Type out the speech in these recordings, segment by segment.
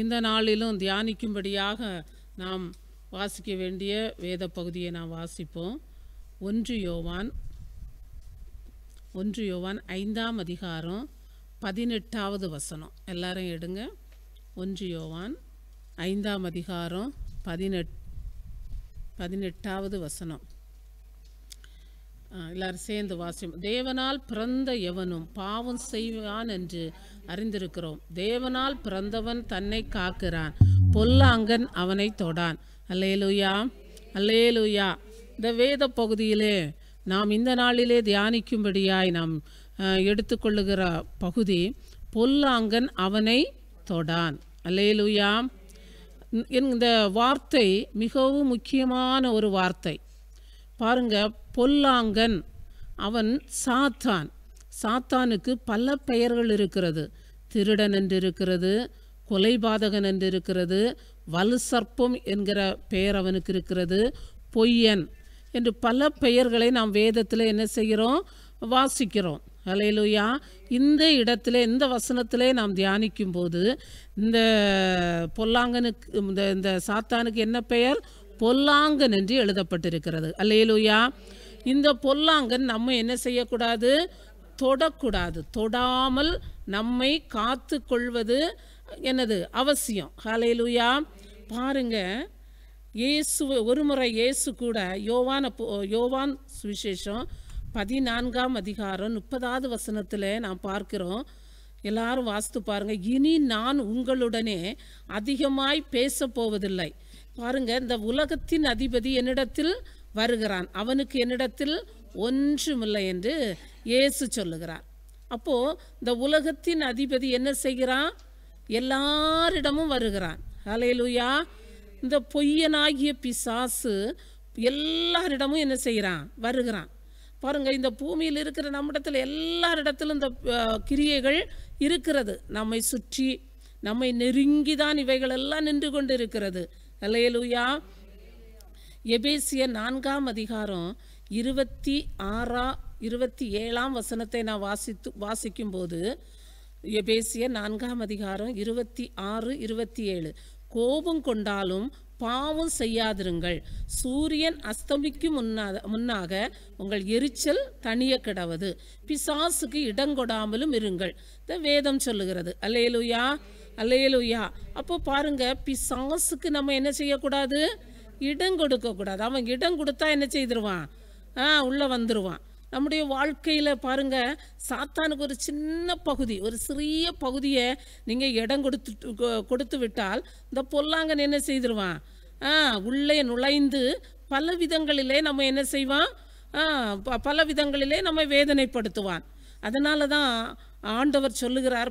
இந்த நாளிலும் தியானிக்கும்படியாக நாம் வாசிக்க வேண்டிய வேத பகுதியை நாம் வாசிப்போம் ஒன்று யோவான் ஒன்று யோவான் ஐந்தாம் அதிகாரம் பதினெட்டாவது வசனம் எல்லாரும் எடுங்க ஒன்று யோவான் ஐந்தாம் அதிகாரம் பதினெட் பதினெட்டாவது வசனம் எல்லாரும் சேர்ந்து வாசியும் தேவனால் பிறந்த எவனும் பாவம் செய்வான் என்று அறிந்திருக்கிறோம் தேவனால் பிறந்தவன் தன்னை காக்கிறான் பொல்லாங்கன் அவனை தொடான் அல்லேலுயா அல்லேலுயா இந்த வேத பகுதியிலே நாம் இந்த நாளிலே தியானிக்கும்படியாய் நாம் எடுத்துக்கொள்ளுகிற பகுதி பொல்லாங்கன் அவனை தொடான் அல்லேலுயா இந்த வார்த்தை மிகவும் முக்கியமான ஒரு வார்த்தை பாருங்க பொல்லாங்கன் அவன் சாத்தான் சாத்தானுக்கு பல பெயர்கள் இருக்கிறது திருடன் என்றிருக்கிறது கொலைபாதகன் என்றிருக்கிறது வலு சர்ப்பம் என்கிற பெயர் அவனுக்கு இருக்கிறது பொய்யன் என்று பல பெயர்களை நாம் வேதத்தில் என்ன செய்கிறோம் வாசிக்கிறோம் அலையிலுயா இந்த இடத்துல இந்த வசனத்திலே நாம் தியானிக்கும் போது இந்த பொல்லாங்கனுக்கு இந்த இந்த சாத்தானுக்கு என்ன பெயர் பொல்லாங்கன் என்று எழுதப்பட்டிருக்கிறது அல்லையலுயா இந்த பொல்லாங்கன் நம்ம என்ன செய்யக்கூடாது தொடக்கூடாது தொடாமல் நம்மை காத்து கொள்வது என்னது அவசியம் ஹலையிலுயா பாருங்க இயேசு ஒரு முறை இயேசு கூட யோவான யோவான் சுவிசேஷம் பதினான்காம் அதிகாரம் முப்பதாவது வசனத்தில் நான் பார்க்கிறோம் எல்லாரும் வாஸ்து பாருங்கள் இனி நான் உங்களுடனே அதிகமாய் பேச போவதில்லை பாருங்க இந்த உலகத்தின் அதிபதி என்னிடத்தில் வருகிறான் அவனுக்கு என்னிடத்தில் ஒன்றுமில்லை என்று இயேசு சொல்லுகிறார் அப்போது இந்த உலகத்தின் அதிபதி என்ன செய்கிறான் எல்லாரிடமும் வருகிறான் அலையலுயா இந்த பொய்யனாகிய பிசாசு எல்லாரிடமும் என்ன செய்கிறான் வருகிறான் பாருங்கள் இந்த பூமியில் இருக்கிற நம்மிடத்தில் எல்லாரிடத்திலும் இந்த கிரியைகள் இருக்கிறது நம்மை சுற்றி நம்மை நெருங்கி தான் இவைகள் எல்லாம் நின்று கொண்டு இருக்கிறது அலையலுயா எபேசிய நான்காம் அதிகாரம் இருபத்தி ஆறா இருபத்தி ஏழாம் வசனத்தை நான் வாசித்து வாசிக்கும்போது பேசிய நான்காம் அதிகாரம் இருபத்தி ஆறு இருபத்தி ஏழு கோபம் கொண்டாலும் பாவம் செய்யாதிருங்கள் சூரியன் அஸ்தமிக்கும் முன்னாக முன்னாக உங்கள் எரிச்சல் தனிய கிடவது பிசாசுக்கு இடங்கொடாமலும் இருங்கள் இந்த வேதம் சொல்லுகிறது அல்லையலுயா அல்லையலுயா அப்போ பாருங்க பிசாசுக்கு நம்ம என்ன செய்யக்கூடாது இடம் கொடுக்கக்கூடாது அவன் இடம் கொடுத்தா என்ன செய்திருவான் ஆ உள்ளே வந்துடுவான் நம்முடைய வாழ்க்கையில் பாருங்கள் சாத்தானுக்கு ஒரு சின்ன பகுதி ஒரு சிறிய பகுதியை நீங்கள் இடம் கொடுத்து கொடுத்து விட்டால் இந்த பொல்லாங்கன் என்ன செய்திருவான் ஆ உள்ளே நுழைந்து பல விதங்களிலே நம்ம என்ன செய்வான் பல விதங்களிலே நம்ம வேதனைப்படுத்துவான் அதனால தான் ஆண்டவர் சொல்லுகிறார்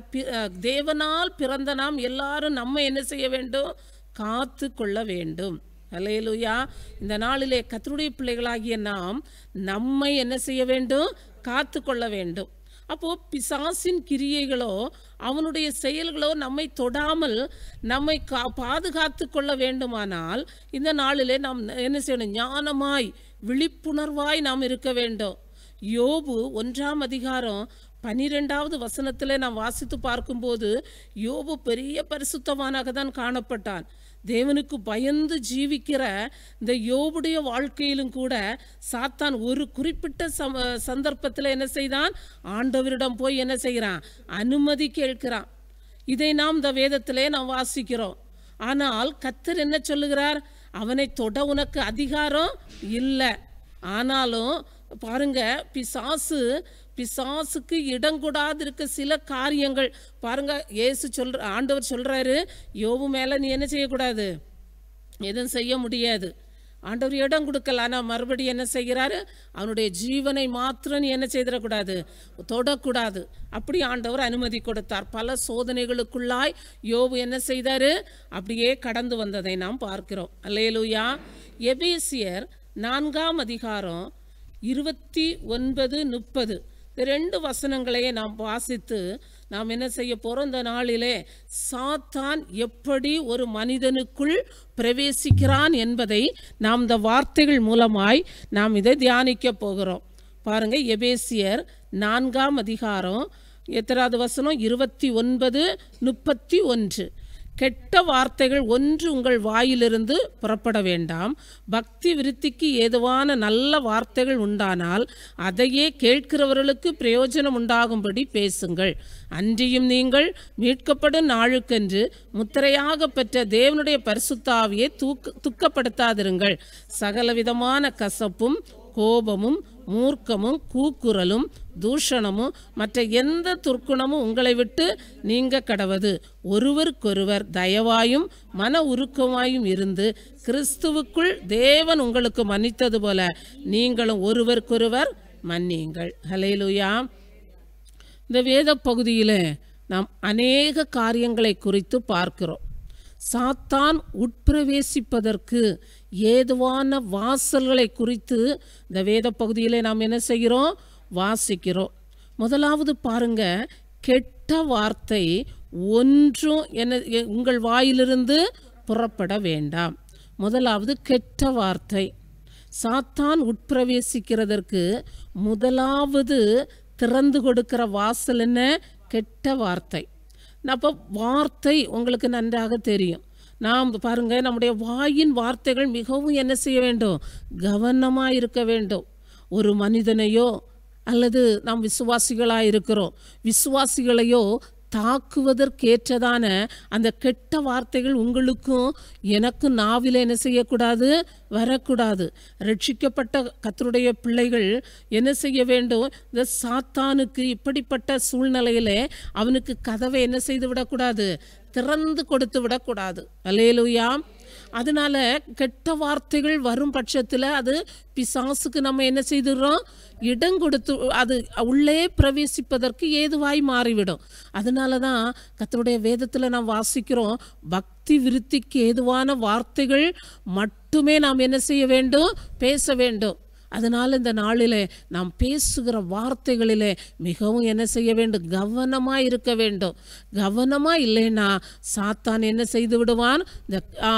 தேவனால் பிறந்த நாம் எல்லாரும் நம்ம என்ன செய்ய வேண்டும் காத்து கொள்ள வேண்டும் அலையலுயா இந்த நாளிலே கத்தருடைய பிள்ளைகளாகிய நாம் நம்மை என்ன செய்ய வேண்டும் காத்து கொள்ள வேண்டும் அப்போது பிசாசின் கிரியைகளோ அவனுடைய செயல்களோ நம்மை தொடாமல் நம்மை கா பாதுகாத்து கொள்ள வேண்டுமானால் இந்த நாளிலே நாம் என்ன செய்யணும் ஞானமாய் விழிப்புணர்வாய் நாம் இருக்க வேண்டும் யோபு ஒன்றாம் அதிகாரம் பனிரெண்டாவது வசனத்தில் நாம் வாசித்து பார்க்கும்போது யோபு பெரிய பரிசுத்தவானாக தான் காணப்பட்டான் தேவனுக்கு பயந்து ஜீவிக்கிற இந்த யோபுடைய வாழ்க்கையிலும் கூட சாத்தான் ஒரு குறிப்பிட்ட சம சந்தர்ப்பத்தில் என்ன செய்தான் ஆண்டவரிடம் போய் என்ன செய்கிறான் அனுமதி கேட்கிறான் இதை நாம் இந்த வேதத்திலே நாம் வாசிக்கிறோம் ஆனால் கத்தர் என்ன சொல்லுகிறார் அவனை தொட உனக்கு அதிகாரம் இல்லை ஆனாலும் பாருங்க பிசாசு பிசாசுக்கு இருக்க சில காரியங்கள் பாருங்க ஏசு சொல்கிற ஆண்டவர் சொல்கிறாரு யோவு மேலே நீ என்ன செய்யக்கூடாது எதுவும் செய்ய முடியாது ஆண்டவர் இடம் கொடுக்கல ஆனால் மறுபடியும் என்ன செய்கிறாரு அவனுடைய ஜீவனை மாத்திரம் நீ என்ன செய்திடக்கூடாது தொடக்கூடாது அப்படி ஆண்டவர் அனுமதி கொடுத்தார் பல சோதனைகளுக்குள்ளாய் யோபு என்ன செய்தார் அப்படியே கடந்து வந்ததை நாம் பார்க்கிறோம் அல்லேலூயா எபேசியர் நான்காம் அதிகாரம் இருபத்தி ஒன்பது முப்பது இந்த ரெண்டு வசனங்களையே நாம் வாசித்து நாம் என்ன செய்ய போகிறோம் இந்த நாளிலே சாத்தான் எப்படி ஒரு மனிதனுக்குள் பிரவேசிக்கிறான் என்பதை நாம் இந்த வார்த்தைகள் மூலமாய் நாம் இதை தியானிக்க போகிறோம் பாருங்கள் எபேசியர் நான்காம் அதிகாரம் எத்தனாவது வசனம் இருபத்தி ஒன்பது முப்பத்தி ஒன்று கெட்ட வார்த்தைகள் ஒன்று உங்கள் வாயிலிருந்து புறப்பட வேண்டாம் பக்தி விருத்திக்கு ஏதுவான நல்ல வார்த்தைகள் உண்டானால் அதையே கேட்கிறவர்களுக்கு பிரயோஜனம் உண்டாகும்படி பேசுங்கள் அன்றியும் நீங்கள் மீட்கப்படும் நாளுக்கென்று முத்திரையாக பெற்ற தேவனுடைய பரிசுத்தாவியை தூக்க துக்கப்படுத்தாதிருங்கள் சகலவிதமான கசப்பும் கோபமும் மூர்க்கமும் கூக்குரலும் தூஷணமும் மற்ற எந்த துர்க்குணமும் உங்களை விட்டு நீங்க கடவது ஒருவருக்கொருவர் தயவாயும் மன உருக்கமாயும் இருந்து கிறிஸ்துவுக்குள் தேவன் உங்களுக்கு மன்னித்தது போல நீங்களும் ஒருவருக்கொருவர் மன்னியுங்கள் ஹலேலுயா இந்த வேத பகுதியில் நாம் அநேக காரியங்களை குறித்து பார்க்கிறோம் சாத்தான் உட்பிரவேசிப்பதற்கு ஏதுவான வாசல்களை குறித்து இந்த வேத பகுதியில் நாம் என்ன செய்கிறோம் வாசிக்கிறோம் முதலாவது பாருங்க கெட்ட வார்த்தை ஒன்றும் என்ன உங்கள் வாயிலிருந்து புறப்பட வேண்டாம் முதலாவது கெட்ட வார்த்தை சாத்தான் உட்பிரவேசிக்கிறதற்கு முதலாவது திறந்து கொடுக்கிற வாசல் என்ன கெட்ட வார்த்தை அப்போ வார்த்தை உங்களுக்கு நன்றாக தெரியும் நாம் பாருங்கள் நம்முடைய வாயின் வார்த்தைகள் மிகவும் என்ன செய்ய வேண்டும் கவனமாக இருக்க வேண்டும் ஒரு மனிதனையோ அல்லது நாம் விசுவாசிகளாக இருக்கிறோம் விசுவாசிகளையோ தாக்குவதற்கேற்றதான அந்த கெட்ட வார்த்தைகள் உங்களுக்கும் எனக்கும் நாவில் என்ன செய்யக்கூடாது வரக்கூடாது ரட்சிக்கப்பட்ட கத்தருடைய பிள்ளைகள் என்ன செய்ய வேண்டும் இந்த சாத்தானுக்கு இப்படிப்பட்ட சூழ்நிலையில அவனுக்கு கதவை என்ன செய்து விடக்கூடாது திறந்து கொடுத்து விடக்கூடாது அலேலுயாம் அதனால கெட்ட வார்த்தைகள் வரும் பட்சத்தில் அது பிசாசுக்கு நம்ம என்ன செய்துடுறோம் இடம் கொடுத்து அது உள்ளே பிரவேசிப்பதற்கு ஏதுவாய் மாறிவிடும் அதனால தான் கத்தருடைய வேதத்தில் நாம் வாசிக்கிறோம் பக்தி விருத்திக்கு ஏதுவான வார்த்தைகள் மட்டுமே நாம் என்ன செய்ய வேண்டும் பேச வேண்டும் அதனால் இந்த நாளிலே நாம் பேசுகிற வார்த்தைகளிலே மிகவும் என்ன செய்ய வேண்டும் கவனமாக இருக்க வேண்டும் கவனமாக இல்லைன்னா சாத்தான் என்ன செய்து விடுவான் இந்த ஆ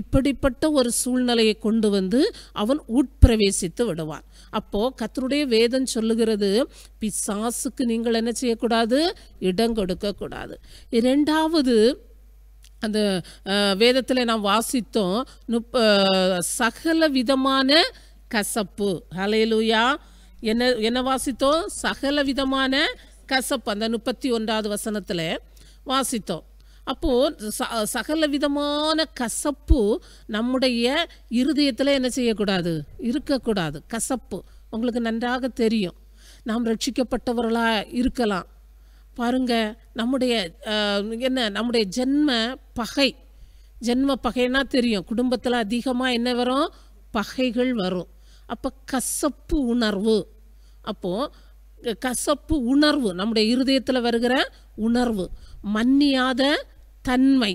இப்படிப்பட்ட ஒரு சூழ்நிலையை கொண்டு வந்து அவன் உட்பிரவேசித்து விடுவான் அப்போது கத்தருடைய வேதம் சொல்லுகிறது பிசாசுக்கு நீங்கள் என்ன செய்யக்கூடாது இடம் கொடுக்கக்கூடாது இரண்டாவது அந்த வேதத்தில் நாம் வாசித்தோம் நுப்ப சகல விதமான கசப்பு ஹலையலூயா என்ன என்ன வாசித்தோம் சகல விதமான கசப்பு அந்த முப்பத்தி ஒன்றாவது வசனத்தில் வாசித்தோம் அப்போது ச சகல விதமான கசப்பு நம்முடைய இருதயத்தில் என்ன செய்யக்கூடாது இருக்கக்கூடாது கசப்பு உங்களுக்கு நன்றாக தெரியும் நாம் ரட்சிக்கப்பட்டவர்களாக இருக்கலாம் பாருங்க நம்முடைய என்ன நம்முடைய ஜென்ம பகை ஜென்ம பகைன்னா தெரியும் குடும்பத்தில் அதிகமாக என்ன வரும் பகைகள் வரும் அப்போ கசப்பு உணர்வு அப்போது கசப்பு உணர்வு நம்முடைய இருதயத்தில் வருகிற உணர்வு மன்னியாத தன்மை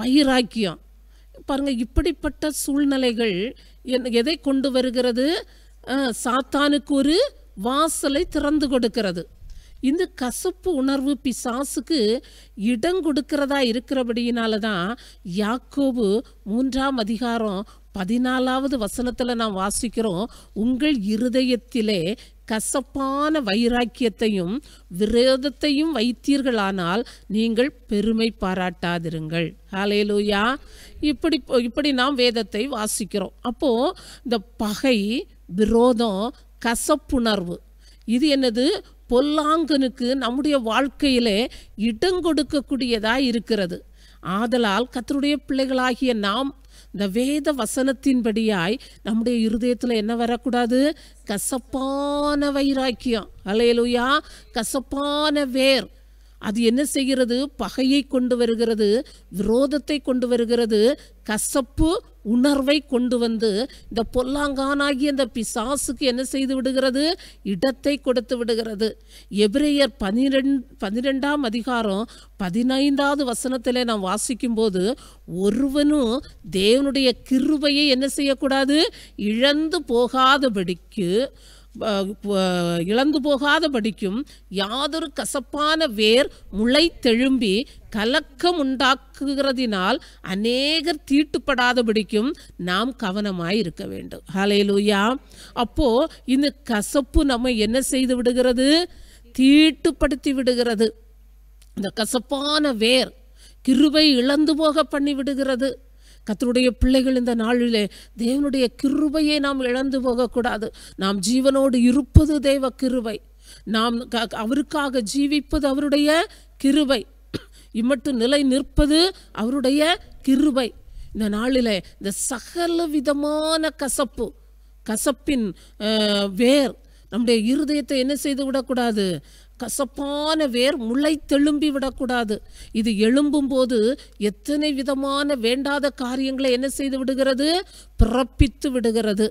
வைராக்கியம் பாருங்கள் இப்படிப்பட்ட சூழ்நிலைகள் எதை கொண்டு வருகிறது சாத்தானுக்கு ஒரு வாசலை திறந்து கொடுக்கிறது இந்த கசப்பு உணர்வு பிசாசுக்கு இடம் கொடுக்கிறதா இருக்கிறபடியினால தான் யாக்கோபு மூன்றாம் அதிகாரம் பதினாலாவது வசனத்தில் நாம் வாசிக்கிறோம் உங்கள் இருதயத்திலே கசப்பான வைராக்கியத்தையும் விரோதத்தையும் வைத்தீர்களானால் நீங்கள் பெருமை பாராட்டாதிருங்கள் ஹலேலூயா இப்படி இப்படி நாம் வேதத்தை வாசிக்கிறோம் அப்போது இந்த பகை விரோதம் கசப்புணர்வு இது என்னது பொல்லாங்கனுக்கு நம்முடைய வாழ்க்கையிலே இடங்கொடுக்கக்கூடியதாக இருக்கிறது ஆதலால் கத்தருடைய பிள்ளைகளாகிய நாம் இந்த வேத வசனத்தின்படியாய் நம்முடைய இருதயத்தில் என்ன வரக்கூடாது கசப்பான வைராக்கியம் அலையலுயா கசப்பான வேர் அது என்ன செய்கிறது பகையை கொண்டு வருகிறது விரோதத்தை கொண்டு வருகிறது கசப்பு உணர்வை கொண்டு வந்து இந்த பொல்லாங்கானாகிய இந்த பிசாசுக்கு என்ன செய்து விடுகிறது இடத்தை கொடுத்து விடுகிறது எபிரேயர் பனிரெண் பனிரெண்டாம் அதிகாரம் பதினைந்தாவது வசனத்தில் நாம் வாசிக்கும்போது ஒருவனும் தேவனுடைய கிருபையை என்ன செய்யக்கூடாது இழந்து போகாதபடிக்கு இழந்து போகாதபடிக்கும் யாதொரு கசப்பான வேர் முளை தெழும்பி கலக்கம் உண்டாக்குகிறதினால் அநேகர் தீட்டுப்படாதபடிக்கும் நாம் கவனமாய் இருக்க வேண்டும் ஹலையிலூயா அப்போது இந்த கசப்பு நம்ம என்ன செய்து விடுகிறது தீட்டுப்படுத்தி விடுகிறது இந்த கசப்பான வேர் கிருபை இழந்து போக பண்ணி விடுகிறது கத்தருடைய பிள்ளைகள் இந்த நாளிலே தேவனுடைய கிருபையை நாம் இழந்து போகக்கூடாது நாம் ஜீவனோடு இருப்பது தேவ கிருபை நாம் அவருக்காக ஜீவிப்பது அவருடைய கிருபை இம்மட்டு நிலை நிற்பது அவருடைய கிருபை இந்த நாளில் இந்த சகல விதமான கசப்பு கசப்பின் வேர் நம்முடைய இருதயத்தை என்ன செய்து விடக்கூடாது கசப்பான வேர் முளை தெழும்பி விடக்கூடாது இது எழும்பும் போது எத்தனை விதமான வேண்டாத காரியங்களை என்ன செய்து விடுகிறது பிறப்பித்து விடுகிறது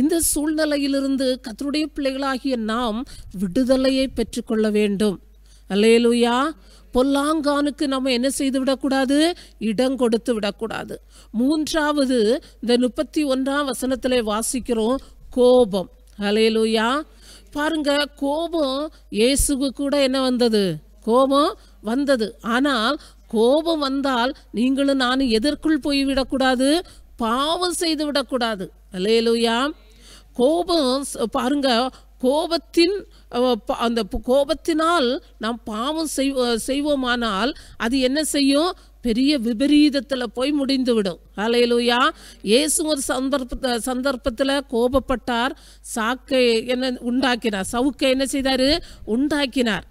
இந்த சூழ்நிலையிலிருந்து கத்தருடைய பிள்ளைகளாகிய நாம் விடுதலையை பெற்றுக்கொள்ள வேண்டும் அல்லேலுயா பொல்லாங்கானுக்கு நம்ம என்ன செய்து விடக்கூடாது இடம் கொடுத்து விடக்கூடாது மூன்றாவது இந்த முப்பத்தி ஒன்றாம் வசனத்தில் வாசிக்கிறோம் கோபம் அலையலுயா பாருங்க கோபம் இயேசுக்கு கூட என்ன வந்தது கோபம் வந்தது ஆனால் கோபம் வந்தால் நீங்களும் நானும் எதற்குள் போய்விடக்கூடாது பாவம் செய்து விடக்கூடாது அல்லேலூயா கோபம் பாருங்க கோபத்தின் அந்த கோபத்தினால் நாம் பாவம் செய்வோமானால் அது என்ன செய்யும் பெரிய விபரீதத்தில் போய் முடிந்துவிடும் அலையலூயா இயேசு ஒரு சந்தர்ப்ப சந்தர்ப்பத்தில் கோபப்பட்டார் சாக்கை என்ன உண்டாக்கினார் சவுக்கை என்ன செய்தார் உண்டாக்கினார்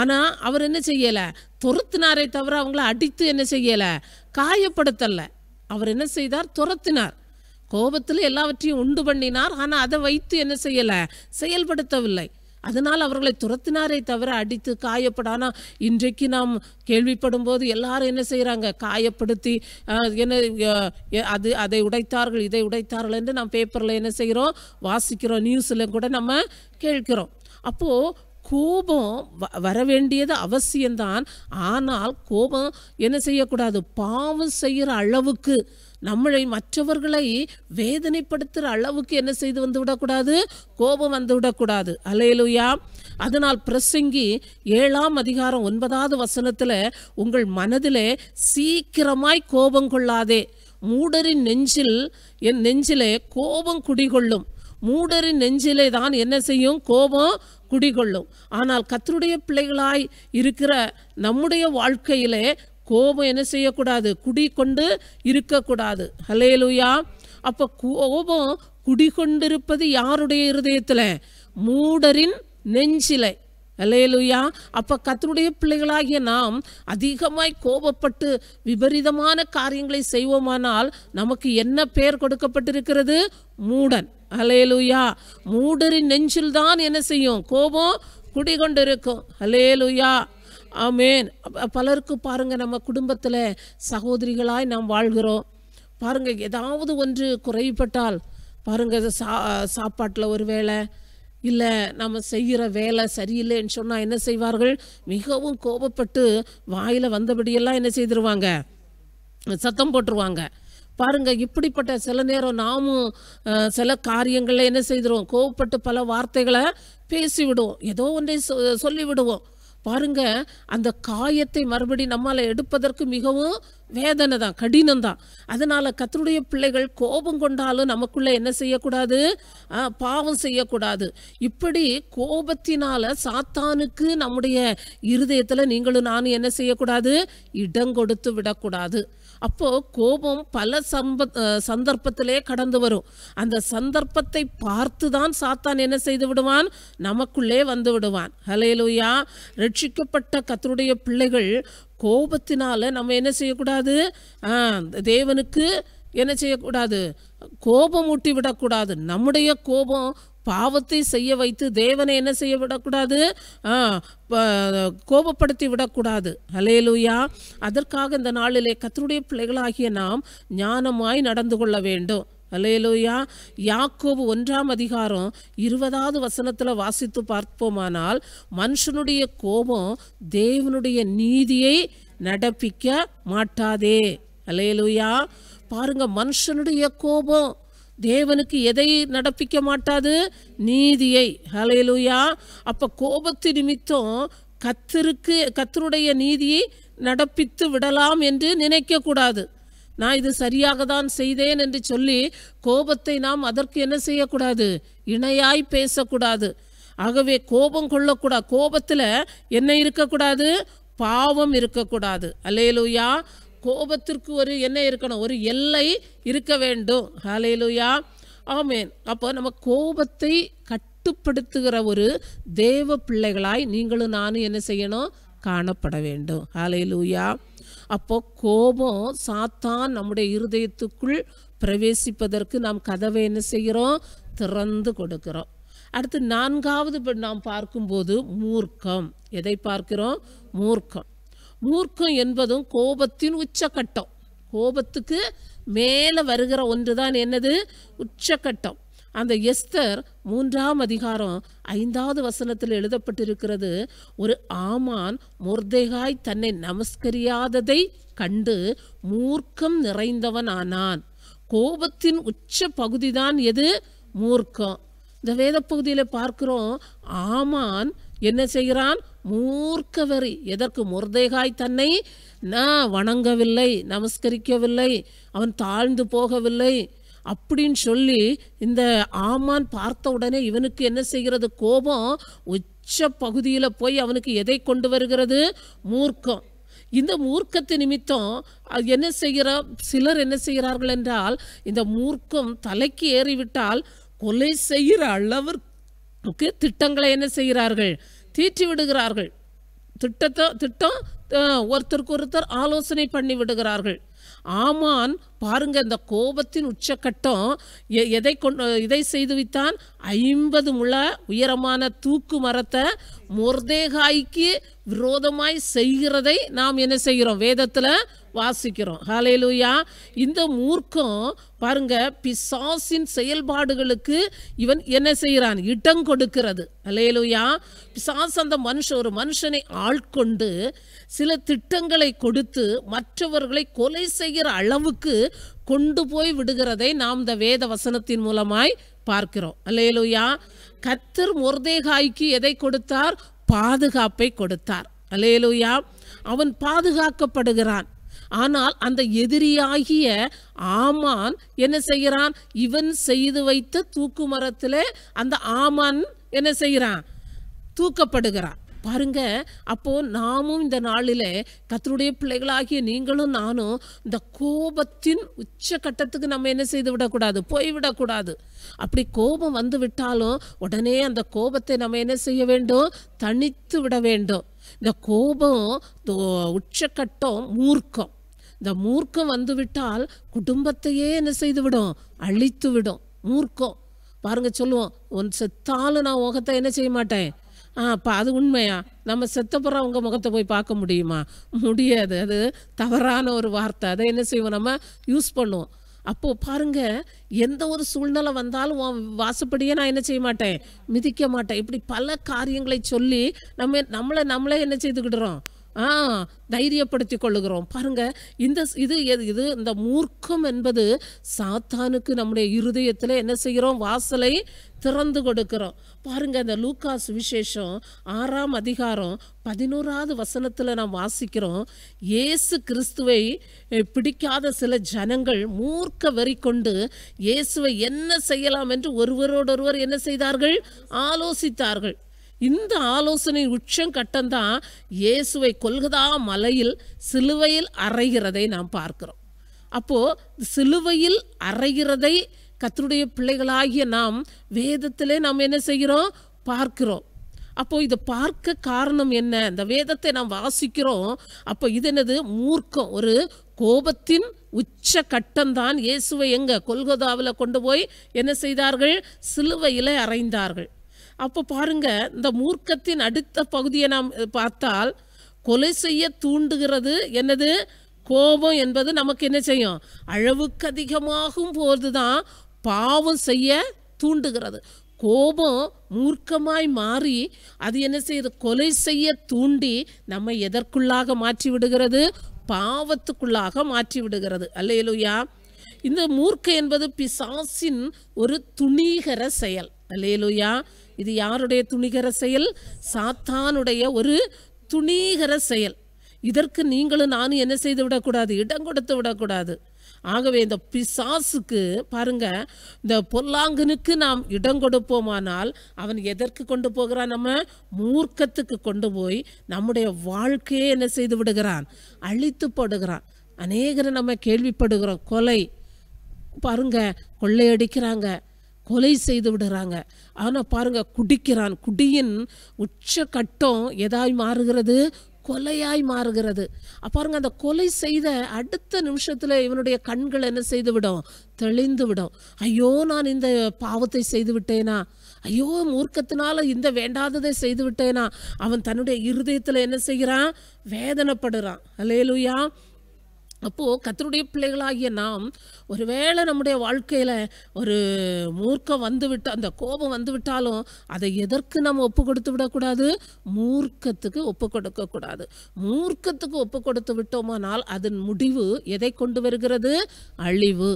ஆனால் அவர் என்ன செய்யலை துரத்தினாரை தவிர அவங்கள அடித்து என்ன செய்யலை காயப்படுத்தலை அவர் என்ன செய்தார் துரத்தினார் கோபத்தில் எல்லாவற்றையும் உண்டு பண்ணினார் ஆனால் அதை வைத்து என்ன செய்யலை செயல்படுத்தவில்லை அதனால் அவர்களை துரத்தினாரே தவிர அடித்து காயப்படானா இன்றைக்கு நாம் கேள்விப்படும் போது எல்லாரும் என்ன செய்கிறாங்க காயப்படுத்தி என்ன அது அதை உடைத்தார்கள் இதை உடைத்தார்கள் என்று நாம் பேப்பரில் என்ன செய்கிறோம் வாசிக்கிறோம் நியூஸில் கூட நம்ம கேட்கிறோம் அப்போது கோபம் வர வேண்டியது அவசியம்தான் ஆனால் கோபம் என்ன செய்யக்கூடாது பாவம் செய்கிற அளவுக்கு நம்மளை மற்றவர்களை வேதனைப்படுத்துகிற அளவுக்கு என்ன செய்து வந்து விடக்கூடாது கோபம் வந்து விடக்கூடாது அலையலுயா அதனால் பிரசங்கி ஏழாம் அதிகாரம் ஒன்பதாவது வசனத்தில் உங்கள் மனதிலே சீக்கிரமாய் கோபம் கொள்ளாதே மூடரின் நெஞ்சில் என் நெஞ்சிலே கோபம் குடிகொள்ளும் மூடரின் நெஞ்சிலே தான் என்ன செய்யும் கோபம் குடிகொள்ளும் ஆனால் கத்தருடைய பிள்ளைகளாய் இருக்கிற நம்முடைய வாழ்க்கையிலே கோபம் என்ன செய்யக்கூடாது குடி கொண்டு இருக்கக்கூடாது ஹலேலுயா அப்போ கோபம் குடி கொண்டிருப்பது யாருடைய இருதயத்தில் மூடரின் நெஞ்சிலை அலையலுயா அப்போ கத்தனுடைய பிள்ளைகளாகிய நாம் அதிகமாய் கோபப்பட்டு விபரீதமான காரியங்களை செய்வோமானால் நமக்கு என்ன பெயர் கொடுக்கப்பட்டிருக்கிறது மூடன் அலையலுயா மூடரின் நெஞ்சில் தான் என்ன செய்யும் கோபம் குடிகொண்டிருக்கும் அலேலுயா ஆமேன் பலருக்கு பாருங்கள் நம்ம குடும்பத்தில் சகோதரிகளாய் நாம் வாழ்கிறோம் பாருங்கள் ஏதாவது ஒன்று குறைபட்டால் பாருங்கள் சா சாப்பாட்டில் ஒரு வேலை இல்லை நம்ம செய்கிற வேலை சரியில்லைன்னு சொன்னால் என்ன செய்வார்கள் மிகவும் கோபப்பட்டு வாயில் வந்தபடியெல்லாம் என்ன செய்திருவாங்க சத்தம் போட்டுருவாங்க பாருங்கள் இப்படிப்பட்ட சில நேரம் நாமும் சில காரியங்களில் என்ன செய்திருவோம் கோவப்பட்டு பல வார்த்தைகளை பேசிவிடுவோம் ஏதோ ஒன்றை சொல்லிவிடுவோம் பாருங்க அந்த காயத்தை மறுபடி நம்மால் எடுப்பதற்கு மிகவும் வேதனை தான் கடினம் தான் அதனால் கத்தருடைய பிள்ளைகள் கோபம் கொண்டாலும் நமக்குள்ளே என்ன செய்யக்கூடாது பாவம் செய்யக்கூடாது இப்படி கோபத்தினால் சாத்தானுக்கு நம்முடைய இருதயத்தில் நீங்களும் நானும் என்ன செய்யக்கூடாது இடம் கொடுத்து விடக்கூடாது அப்போது கோபம் பல சம்ப சந்தர்ப்பத்திலே கடந்து வரும் அந்த சந்தர்ப்பத்தை பார்த்து தான் சாத்தான் என்ன செய்து விடுவான் நமக்குள்ளே வந்து விடுவான் ஹலேலுயா ரட்சிக்கப்பட்ட கத்தருடைய பிள்ளைகள் கோபத்தினால் நம்ம என்ன செய்யக்கூடாது தேவனுக்கு என்ன செய்யக்கூடாது கோபம் ஊட்டி விடக்கூடாது நம்முடைய கோபம் பாவத்தை செய்ய வைத்து தேவனை என்ன செய்ய விடக்கூடாது கோபப்படுத்தி விடக்கூடாது லூயா அதற்காக இந்த நாளிலே கத்தருடைய பிள்ளைகளாகிய நாம் ஞானமாய் நடந்து கொள்ள வேண்டும் லூயா யாக்கோபு ஒன்றாம் அதிகாரம் இருபதாவது வசனத்தில் வாசித்து பார்ப்போமானால் மனுஷனுடைய கோபம் தேவனுடைய நீதியை நடப்பிக்க மாட்டாதே அலேலுயா பாருங்க மனுஷனுடைய கோபம் தேவனுக்கு எதை நடப்பிக்க மாட்டாது நீதியை ஹலையலுயா அப்போ கோபத்து நிமித்தம் கத்தருக்கு கத்தருடைய நீதியை நடப்பித்து விடலாம் என்று நினைக்கக்கூடாது நான் இது சரியாக தான் செய்தேன் என்று சொல்லி கோபத்தை நாம் அதற்கு என்ன செய்யக்கூடாது இணையாய் பேசக்கூடாது ஆகவே கோபம் கொள்ளக்கூடாது கோபத்தில் என்ன இருக்கக்கூடாது பாவம் இருக்கக்கூடாது அல்லேலூயா கோபத்திற்கு ஒரு என்ன இருக்கணும் ஒரு எல்லை இருக்க வேண்டும் ஹாலேலுயா ஆமேன் அப்போ நம்ம கோபத்தை கட்டுப்படுத்துகிற ஒரு தேவ பிள்ளைகளாய் நீங்களும் நானும் என்ன செய்யணும் காணப்பட வேண்டும் ஹாலேலுயா அப்போ கோபம் சாத்தான் நம்முடைய இருதயத்துக்குள் பிரவேசிப்பதற்கு நாம் கதவை என்ன செய்கிறோம் திறந்து கொடுக்கிறோம் அடுத்து நான்காவது நாம் பார்க்கும்போது மூர்க்கம் எதை பார்க்கிறோம் மூர்க்கம் மூர்க்கம் என்பதும் கோபத்தின் உச்சக்கட்டம் கோபத்துக்கு மேலே வருகிற ஒன்று தான் என்னது உச்சக்கட்டம் அந்த எஸ்தர் மூன்றாம் அதிகாரம் ஐந்தாவது வசனத்தில் எழுதப்பட்டிருக்கிறது ஒரு ஆமான் மொர்தேகாய் தன்னை நமஸ்கரியாததை கண்டு மூர்க்கம் நிறைந்தவன் ஆனான் கோபத்தின் உச்ச பகுதிதான் எது மூர்க்கம் இந்த வேத பகுதியில் பார்க்கிறோம் ஆமான் என்ன செய்கிறான் மூர்க்க வெறி எதற்கு முர்தேகாய் தன்னை நான் வணங்கவில்லை நமஸ்கரிக்கவில்லை அவன் தாழ்ந்து போகவில்லை அப்படின்னு சொல்லி இந்த ஆமான் பார்த்த உடனே இவனுக்கு என்ன செய்கிறது கோபம் உச்ச பகுதியில் போய் அவனுக்கு எதை கொண்டு வருகிறது மூர்க்கம் இந்த மூர்க்கத்து நிமித்தம் என்ன செய்கிற சிலர் என்ன செய்கிறார்கள் என்றால் இந்த மூர்க்கம் தலைக்கு ஏறிவிட்டால் கொலை செய்கிற அளவிற்கு முக்கிய திட்டங்களை என்ன செய்கிறார்கள் தீற்றி விடுகிறார்கள் திட்டத்தை திட்டம் ஒருத்தருக்கு ஒருத்தர் ஆலோசனை பண்ணி விடுகிறார்கள் ஆமான் பாருங்கள் இந்த கோபத்தின் உச்சக்கட்டம் எதை கொண்டு இதை செய்து வைத்தான் ஐம்பது முழ உயரமான தூக்கு மரத்தை மொர்தேகாய்க்கு விரோதமாய் செய்கிறதை நாம் என்ன செய்கிறோம் வேதத்தில் வாசிக்கிறோம் ஹாலேலூயா இந்த மூர்க்கம் பாருங்க பிசாசின் செயல்பாடுகளுக்கு இவன் என்ன செய்கிறான் இடம் கொடுக்கிறது ஹலேலுயா பிசாஸ் அந்த மனுஷன் ஒரு மனுஷனை ஆள்கொண்டு சில திட்டங்களை கொடுத்து மற்றவர்களை கொலை செய்கிற அளவுக்கு கொண்டு போய் விடுகிறதை நாம் இந்த வேத வசனத்தின் மூலமாய் பார்க்கிறோம் அல்லேலுயா கத்தர் முர்தேகாய்க்கு எதை கொடுத்தார் பாதுகாப்பை கொடுத்தார் அல்லேலுயா அவன் பாதுகாக்கப்படுகிறான் ஆனால் அந்த எதிரியாகிய ஆமான் என்ன செய்கிறான் இவன் செய்து வைத்த தூக்கு அந்த ஆமான் என்ன செய்கிறான் தூக்கப்படுகிறான் பாருங்க அப்போ நாமும் இந்த நாளில் கத்தருடைய பிள்ளைகளாகிய நீங்களும் நானும் இந்த கோபத்தின் கட்டத்துக்கு நம்ம என்ன செய்து விடக்கூடாது போய்விடக்கூடாது அப்படி கோபம் வந்து விட்டாலும் உடனே அந்த கோபத்தை நம்ம என்ன செய்ய வேண்டும் தனித்து விட வேண்டும் இந்த கோபம் உச்சக்கட்டம் மூர்க்கம் இந்த மூர்க்கம் வந்துவிட்டால் குடும்பத்தையே என்ன செய்துவிடும் அழித்து விடும் மூர்க்கம் பாருங்க சொல்லுவோம் ஒன் செத்தாலும் நான் உகத்தை என்ன செய்ய மாட்டேன் ஆ அப்போ அது உண்மையா நம்ம செத்தப்புறம் அவங்க முகத்தை போய் பார்க்க முடியுமா முடியாது அது தவறான ஒரு வார்த்தை அதை என்ன செய்வோம் நம்ம யூஸ் பண்ணுவோம் அப்போது பாருங்க எந்த ஒரு சூழ்நிலை வந்தாலும் வாசப்படியே நான் என்ன செய்ய மாட்டேன் மிதிக்க மாட்டேன் இப்படி பல காரியங்களை சொல்லி நம்ம நம்மளை நம்மளே என்ன செய்துக்கிடுறோம் ஆ தைரியப்படுத்தி கொள்ளுகிறோம் பாருங்க இந்த இது இது இந்த மூர்க்கம் என்பது சாத்தானுக்கு நம்முடைய இருதயத்தில் என்ன செய்கிறோம் வாசலை திறந்து கொடுக்கிறோம் பாருங்க அந்த லூக்காஸ் விசேஷம் ஆறாம் அதிகாரம் பதினோராவது வசனத்தில் நாம் வாசிக்கிறோம் இயேசு கிறிஸ்துவை பிடிக்காத சில ஜனங்கள் மூர்க்க வரி கொண்டு இயேசுவை என்ன செய்யலாம் என்று ஒருவரோடொருவர் என்ன செய்தார்கள் ஆலோசித்தார்கள் இந்த ஆலோசனை உச்சம் கட்டம்தான் இயேசுவை கொல்கதா மலையில் சிலுவையில் அறைகிறதை நாம் பார்க்கிறோம் அப்போது சிலுவையில் அறைகிறதை கத்தருடைய பிள்ளைகளாகிய நாம் வேதத்திலே நாம் என்ன செய்கிறோம் பார்க்கிறோம் அப்போ இதை பார்க்க காரணம் என்ன இந்த வேதத்தை நாம் வாசிக்கிறோம் அப்போ இது என்னது மூர்க்கம் ஒரு கோபத்தின் உச்ச கட்டம்தான் இயேசுவை எங்க கொல்கோதாவில் கொண்டு போய் என்ன செய்தார்கள் சிலுவையில் அறைந்தார்கள் அப்போ பாருங்க இந்த மூர்க்கத்தின் அடுத்த பகுதியை நாம் பார்த்தால் கொலை செய்ய தூண்டுகிறது என்னது கோபம் என்பது நமக்கு என்ன செய்யும் அளவுக்கு அதிகமாகும் போது தான் பாவம் செய்ய தூண்டுகிறது கோபம் மூர்க்கமாய் மாறி அது என்ன செய்யுது கொலை செய்ய தூண்டி நம்ம எதற்குள்ளாக மாற்றி விடுகிறது பாவத்துக்குள்ளாக மாற்றி விடுகிறது அல்லையிலுயா இந்த மூர்க்க என்பது பிசாசின் ஒரு துணிகர செயல் அல்லையிலுயா இது யாருடைய துணிகர செயல் சாத்தானுடைய ஒரு துணிகர செயல் இதற்கு நீங்களும் நானும் என்ன செய்து விடக்கூடாது இடம் கொடுத்து விடக்கூடாது ஆகவே இந்த பிசாசுக்கு பாருங்க இந்த பொல்லாங்கனுக்கு நாம் இடம் கொடுப்போமானால் அவன் எதற்கு கொண்டு போகிறான் நம்ம மூர்க்கத்துக்கு கொண்டு போய் நம்முடைய வாழ்க்கையே என்ன செய்து விடுகிறான் அழித்து போடுகிறான் அநேகரை நம்ம கேள்விப்படுகிறோம் கொலை பாருங்க கொள்ளையடிக்கிறாங்க கொலை செய்து விடுறாங்க ஆனால் பாருங்க குடிக்கிறான் குடியின் உச்ச கட்டம் எதாய் மாறுகிறது கொலையாய் மாறுகிறது பாருங்க அந்த கொலை செய்த அடுத்த நிமிஷத்தில் இவனுடைய கண்கள் என்ன செய்து விடும் தெளிந்து விடும் ஐயோ நான் இந்த பாவத்தை செய்து விட்டேனா ஐயோ மூர்க்கத்தினால இந்த வேண்டாததை செய்து விட்டேனா அவன் தன்னுடைய இருதயத்தில் என்ன செய்கிறான் வேதனைப்படுறான் அலேலுயா அப்போது கத்தருடைய பிள்ளைகளாகிய நாம் ஒருவேளை நம்முடைய வாழ்க்கையில் ஒரு மூர்க்கம் வந்துவிட்டு அந்த கோபம் வந்துவிட்டாலும் அதை எதற்கு நம்ம ஒப்பு கொடுத்து விடக்கூடாது மூர்க்கத்துக்கு ஒப்பு கொடுக்கக்கூடாது மூர்க்கத்துக்கு ஒப்பு கொடுத்து விட்டோமானால் அதன் முடிவு எதை கொண்டு வருகிறது அழிவு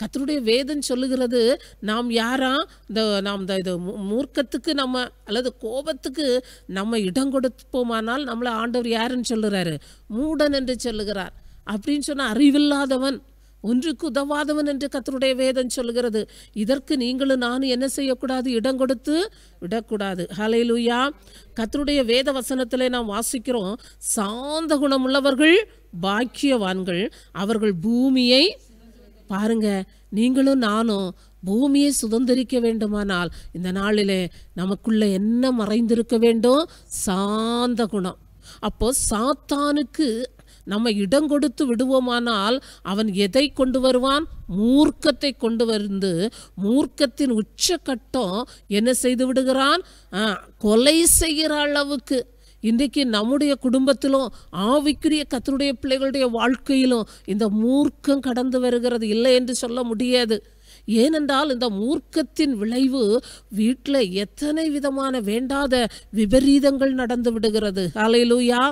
கத்தருடைய வேதம் சொல்லுகிறது நாம் யாரா இந்த நாம் இந்த இது மூர்க்கத்துக்கு நம்ம அல்லது கோபத்துக்கு நம்ம இடம் கொடுப்போமானால் நம்மளை ஆண்டவர் யாருன்னு சொல்லுறாரு மூடன் என்று சொல்லுகிறார் அப்படின்னு சொன்னால் அறிவில்லாதவன் ஒன்றுக்கு உதவாதவன் என்று கத்தருடைய வேதம் சொல்கிறது இதற்கு நீங்களும் நானும் என்ன செய்யக்கூடாது இடம் கொடுத்து விடக்கூடாது ஹலையிலுயா கத்தருடைய வேத வசனத்தில் நாம் வாசிக்கிறோம் சாந்த குணமுள்ளவர்கள் பாக்கியவான்கள் அவர்கள் பூமியை பாருங்க நீங்களும் நானும் பூமியை சுதந்திரிக்க வேண்டுமானால் இந்த நாளிலே நமக்குள்ள என்ன மறைந்திருக்க வேண்டும் சாந்த குணம் அப்போ சாத்தானுக்கு நம்ம இடம் கொடுத்து விடுவோமானால் அவன் எதை கொண்டு வருவான் மூர்க்கத்தை கொண்டு வந்து மூர்க்கத்தின் உச்சக்கட்டம் என்ன செய்து விடுகிறான் கொலை செய்கிற அளவுக்கு இன்றைக்கு நம்முடைய குடும்பத்திலும் ஆவிக்குரிய கத்தருடைய பிள்ளைகளுடைய வாழ்க்கையிலும் இந்த மூர்க்கம் கடந்து வருகிறது இல்லை என்று சொல்ல முடியாது ஏனென்றால் இந்த மூர்க்கத்தின் விளைவு வீட்டில் எத்தனை விதமான வேண்டாத விபரீதங்கள் நடந்து விடுகிறது அலையிலூயா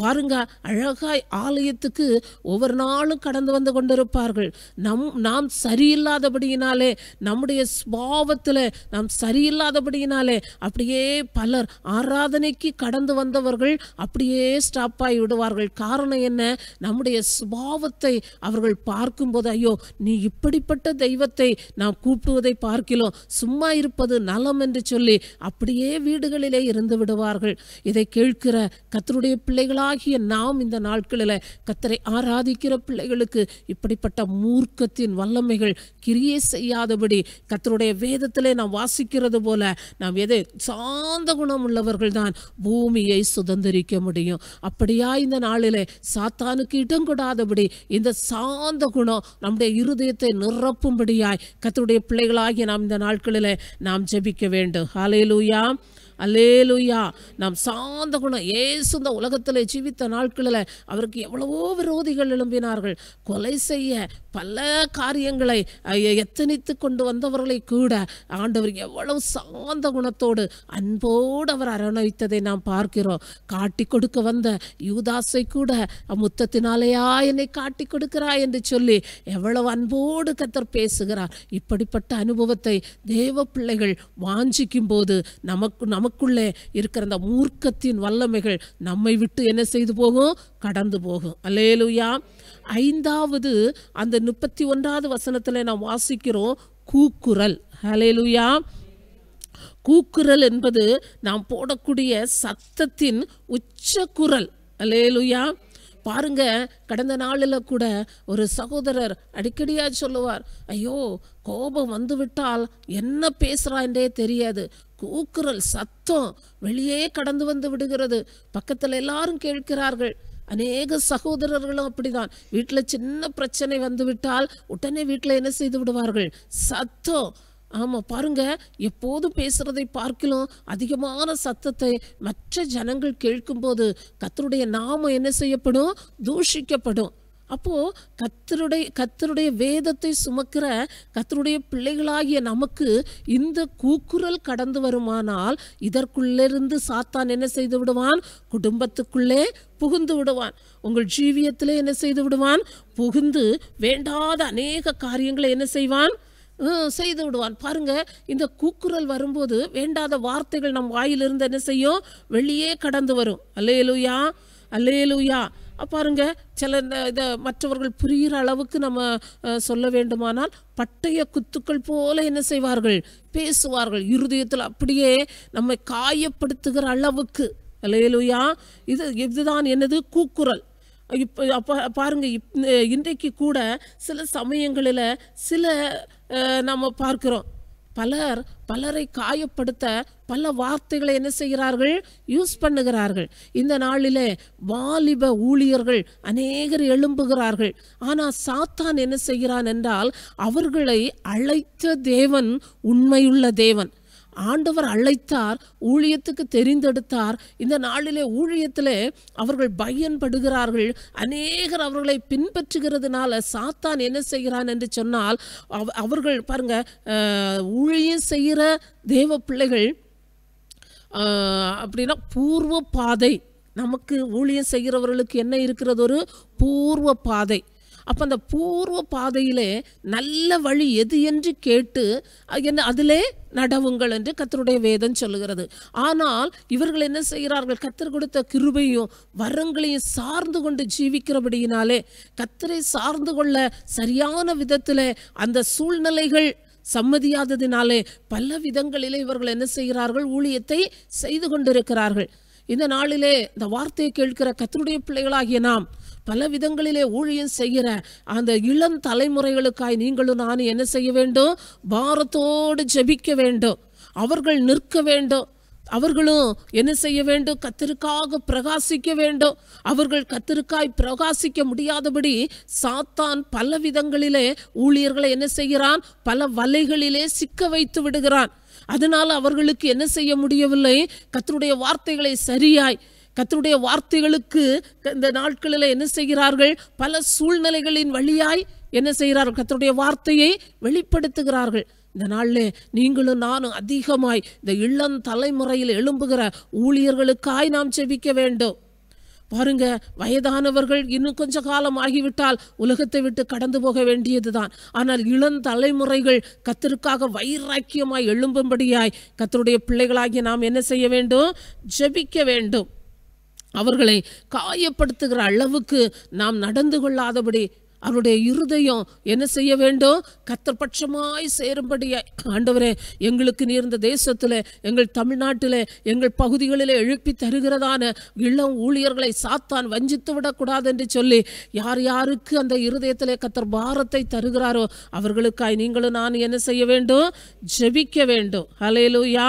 பாருங்க அழகாய் ஆலயத்துக்கு ஒவ்வொரு நாளும் கடந்து வந்து கொண்டிருப்பார்கள் நம் நாம் சரியில்லாதபடியினாலே நம்முடைய ஸ்பாவத்தில் நாம் சரியில்லாதபடியினாலே அப்படியே பலர் ஆராதனைக்கு கடந்து வந்தவர்கள் அப்படியே ஸ்டாப் ஆகி விடுவார்கள் காரணம் என்ன நம்முடைய சுபாவத்தை அவர்கள் பார்க்கும்போது ஐயோ நீ இப்படிப்பட்ட தெய்வத்தை நாம் கூப்பிடுவதை பார்க்கிறோம் சும்மா இருப்பது நலம் என்று சொல்லி அப்படியே வீடுகளிலே இருந்து விடுவார்கள் இதை கேட்கிற கத்தருடைய பிள்ளைகளாகிய நாம் இந்த நாட்களில் கத்தரை ஆராதிக்கிற பிள்ளைகளுக்கு இப்படிப்பட்ட மூர்க்கத்தின் வல்லமைகள் கிரியே செய்யாதபடி கத்தருடைய வேதத்திலே நாம் வாசிக்கிறது போல நாம் எதை சாந்த குணம் உள்ளவர்கள் தான் பூமியை சுதந்திரிக்க முடியும் அப்படியா இந்த நாளிலே சாத்தானுக்கு இடம் கொடாதபடி இந்த சாந்த குணம் நம்முடைய இருதயத்தை நிரப்பும்படியாய் கத்தருடைய பிள்ளைகளாகிய நாம் இந்த நாட்களில் நாம் ஜெபிக்க வேண்டும் ஹாலையிலூயா அல்லேலுயா நாம் சாந்த குணம் ஏசு இந்த உலகத்தில் ஜீவித்த நாட்களில் அவருக்கு எவ்வளவோ விரோதிகள் எழும்பினார்கள் கொலை செய்ய பல காரியங்களை எத்தனித்து கொண்டு வந்தவர்களை கூட ஆண்டவர் எவ்வளவு சாந்த குணத்தோடு அன்போடு அவர் அரணைத்ததை நாம் பார்க்கிறோம் காட்டி கொடுக்க வந்த யூதாசை கூட முத்தத்தினாலேயா என்னை காட்டி கொடுக்கிறாய் என்று சொல்லி எவ்வளவு அன்போடு கத்தர் பேசுகிறார் இப்படிப்பட்ட அனுபவத்தை தேவ பிள்ளைகள் வாஞ்சிக்கும் போது நமக்கு நமக்கு நமக்குள்ளே இருக்கிற அந்த மூர்க்கத்தின் வல்லமைகள் நம்மை விட்டு என்ன செய்து போகும் கடந்து போகும் அலேலுயா ஐந்தாவது அந்த முப்பத்தி ஒன்றாவது வசனத்தில் நாம் வாசிக்கிறோம் கூக்குரல் அலேலுயா கூக்குரல் என்பது நாம் போடக்கூடிய சத்தத்தின் உச்ச குரல் அலேலுயா பாருங்க கடந்த நாளில் கூட ஒரு சகோதரர் அடிக்கடியாக சொல்லுவார் ஐயோ கோபம் வந்துவிட்டால் என்ன பேசுகிறான்றே தெரியாது கூக்குரல் சத்தம் வெளியே கடந்து வந்து விடுகிறது பக்கத்தில் எல்லாரும் கேட்கிறார்கள் அநேக சகோதரர்களும் அப்படிதான் வீட்டில் சின்ன பிரச்சனை வந்துவிட்டால் உடனே வீட்டில் என்ன செய்து விடுவார்கள் சத்தம் ஆமாம் பாருங்க எப்போது பேசுகிறதை பார்க்கலாம் அதிகமான சத்தத்தை மற்ற ஜனங்கள் கேட்கும்போது கத்தருடைய நாமம் என்ன செய்யப்படும் தூஷிக்கப்படும் அப்போது கத்தருடைய கத்தருடைய வேதத்தை சுமக்கிற கத்தருடைய பிள்ளைகளாகிய நமக்கு இந்த கூக்குரல் கடந்து வருமானால் இதற்குள்ளிருந்து சாத்தான் என்ன செய்து விடுவான் குடும்பத்துக்குள்ளே புகுந்து விடுவான் உங்கள் ஜீவியத்தில் என்ன செய்து விடுவான் புகுந்து வேண்டாத அநேக காரியங்களை என்ன செய்வான் செய்து விடுவான் பாருங்க இந்த கூக்குரல் வரும்போது வேண்டாத வார்த்தைகள் நம் வாயிலிருந்து என்ன செய்யும் வெளியே கடந்து வரும் அல்லேலுயா அல்லேலுயா பாருங்க சில இதை மற்றவர்கள் புரிகிற அளவுக்கு நம்ம சொல்ல வேண்டுமானால் பட்டய குத்துக்கள் போல என்ன செய்வார்கள் பேசுவார்கள் இருதயத்தில் அப்படியே நம்மை காயப்படுத்துகிற அளவுக்கு இல்லையிலுயா இது இதுதான் என்னது கூக்குரல் இப்போ அப்போ இப் இன்றைக்கு கூட சில சமயங்களில் சில நம்ம பார்க்குறோம் பலர் பலரை காயப்படுத்த பல வார்த்தைகளை என்ன செய்கிறார்கள் யூஸ் பண்ணுகிறார்கள் இந்த நாளிலே வாலிப ஊழியர்கள் அநேகர் எழும்புகிறார்கள் ஆனால் சாத்தான் என்ன செய்கிறான் என்றால் அவர்களை அழைத்த தேவன் உண்மையுள்ள தேவன் ஆண்டவர் அழைத்தார் ஊழியத்துக்கு தெரிந்தெடுத்தார் இந்த நாளிலே ஊழியத்திலே அவர்கள் பயன்படுகிறார்கள் அநேகர் அவர்களை பின்பற்றுகிறதுனால சாத்தான் என்ன செய்கிறான் என்று சொன்னால் அவர்கள் பாருங்க ஊழியம் செய்கிற தேவ பிள்ளைகள் அப்படின்னா பூர்வ பாதை நமக்கு ஊழியம் செய்கிறவர்களுக்கு என்ன இருக்கிறது ஒரு பூர்வ பாதை அப்போ அந்த பூர்வ பாதையிலே நல்ல வழி எது என்று கேட்டு என்ன அதிலே நடவுங்கள் என்று கத்தருடைய வேதம் சொல்லுகிறது ஆனால் இவர்கள் என்ன செய்கிறார்கள் கத்தர் கொடுத்த கிருபையும் வரங்களையும் சார்ந்து கொண்டு ஜீவிக்கிறபடியினாலே கத்தரை சார்ந்து கொள்ள சரியான விதத்தில் அந்த சூழ்நிலைகள் சம்மதியாததினாலே பல விதங்களிலே இவர்கள் என்ன செய்கிறார்கள் ஊழியத்தை செய்து கொண்டிருக்கிறார்கள் இந்த நாளிலே இந்த வார்த்தையை கேட்கிற கத்தருடைய பிள்ளைகளாகிய நாம் பல விதங்களிலே ஊழியம் செய்கிற அந்த இளம் தலைமுறைகளுக்காய் நீங்களும் நானும் என்ன செய்ய வேண்டும் பாரத்தோடு ஜபிக்க வேண்டும் அவர்கள் நிற்க வேண்டும் அவர்களும் என்ன செய்ய வேண்டும் கத்திருக்காக பிரகாசிக்க வேண்டும் அவர்கள் கத்திருக்காய் பிரகாசிக்க முடியாதபடி சாத்தான் பல விதங்களிலே ஊழியர்களை என்ன செய்கிறான் பல வலைகளிலே சிக்க வைத்து விடுகிறான் அதனால் அவர்களுக்கு என்ன செய்ய முடியவில்லை கத்தருடைய வார்த்தைகளை சரியாய் கத்தருடைய வார்த்தைகளுக்கு இந்த நாட்களில் என்ன செய்கிறார்கள் பல சூழ்நிலைகளின் வழியாய் என்ன செய்கிறார்கள் கத்தருடைய வார்த்தையை வெளிப்படுத்துகிறார்கள் இந்த நாளில் நீங்களும் நானும் அதிகமாய் இந்த இளம் தலைமுறையில் எழும்புகிற ஊழியர்களுக்காய் நாம் செவிக்க வேண்டும் பாருங்க வயதானவர்கள் இன்னும் கொஞ்ச காலம் ஆகிவிட்டால் உலகத்தை விட்டு கடந்து போக வேண்டியதுதான் ஆனால் இளம் தலைமுறைகள் கத்தருக்காக வைராக்கியமாய் எழும்பும்படியாய் கத்தருடைய பிள்ளைகளாகிய நாம் என்ன செய்ய வேண்டும் ஜெபிக்க வேண்டும் அவர்களை காயப்படுத்துகிற அளவுக்கு நாம் நடந்து கொள்ளாதபடி அவருடைய இருதயம் என்ன செய்ய வேண்டும் கத்தர்பட்சமாய் சேரும்படிய ஆண்டவரே எங்களுக்கு நீர்ந்த தேசத்தில் எங்கள் தமிழ்நாட்டில் எங்கள் பகுதிகளில் எழுப்பி தருகிறதான இளம் ஊழியர்களை சாத்தான் வஞ்சித்து விடக்கூடாது என்று சொல்லி யார் யாருக்கு அந்த இருதயத்தில் கத்தர் பாரத்தை தருகிறாரோ அவர்களுக்காய் நீங்களும் நான் என்ன செய்ய வேண்டும் ஜெபிக்க வேண்டும் அலையலூயா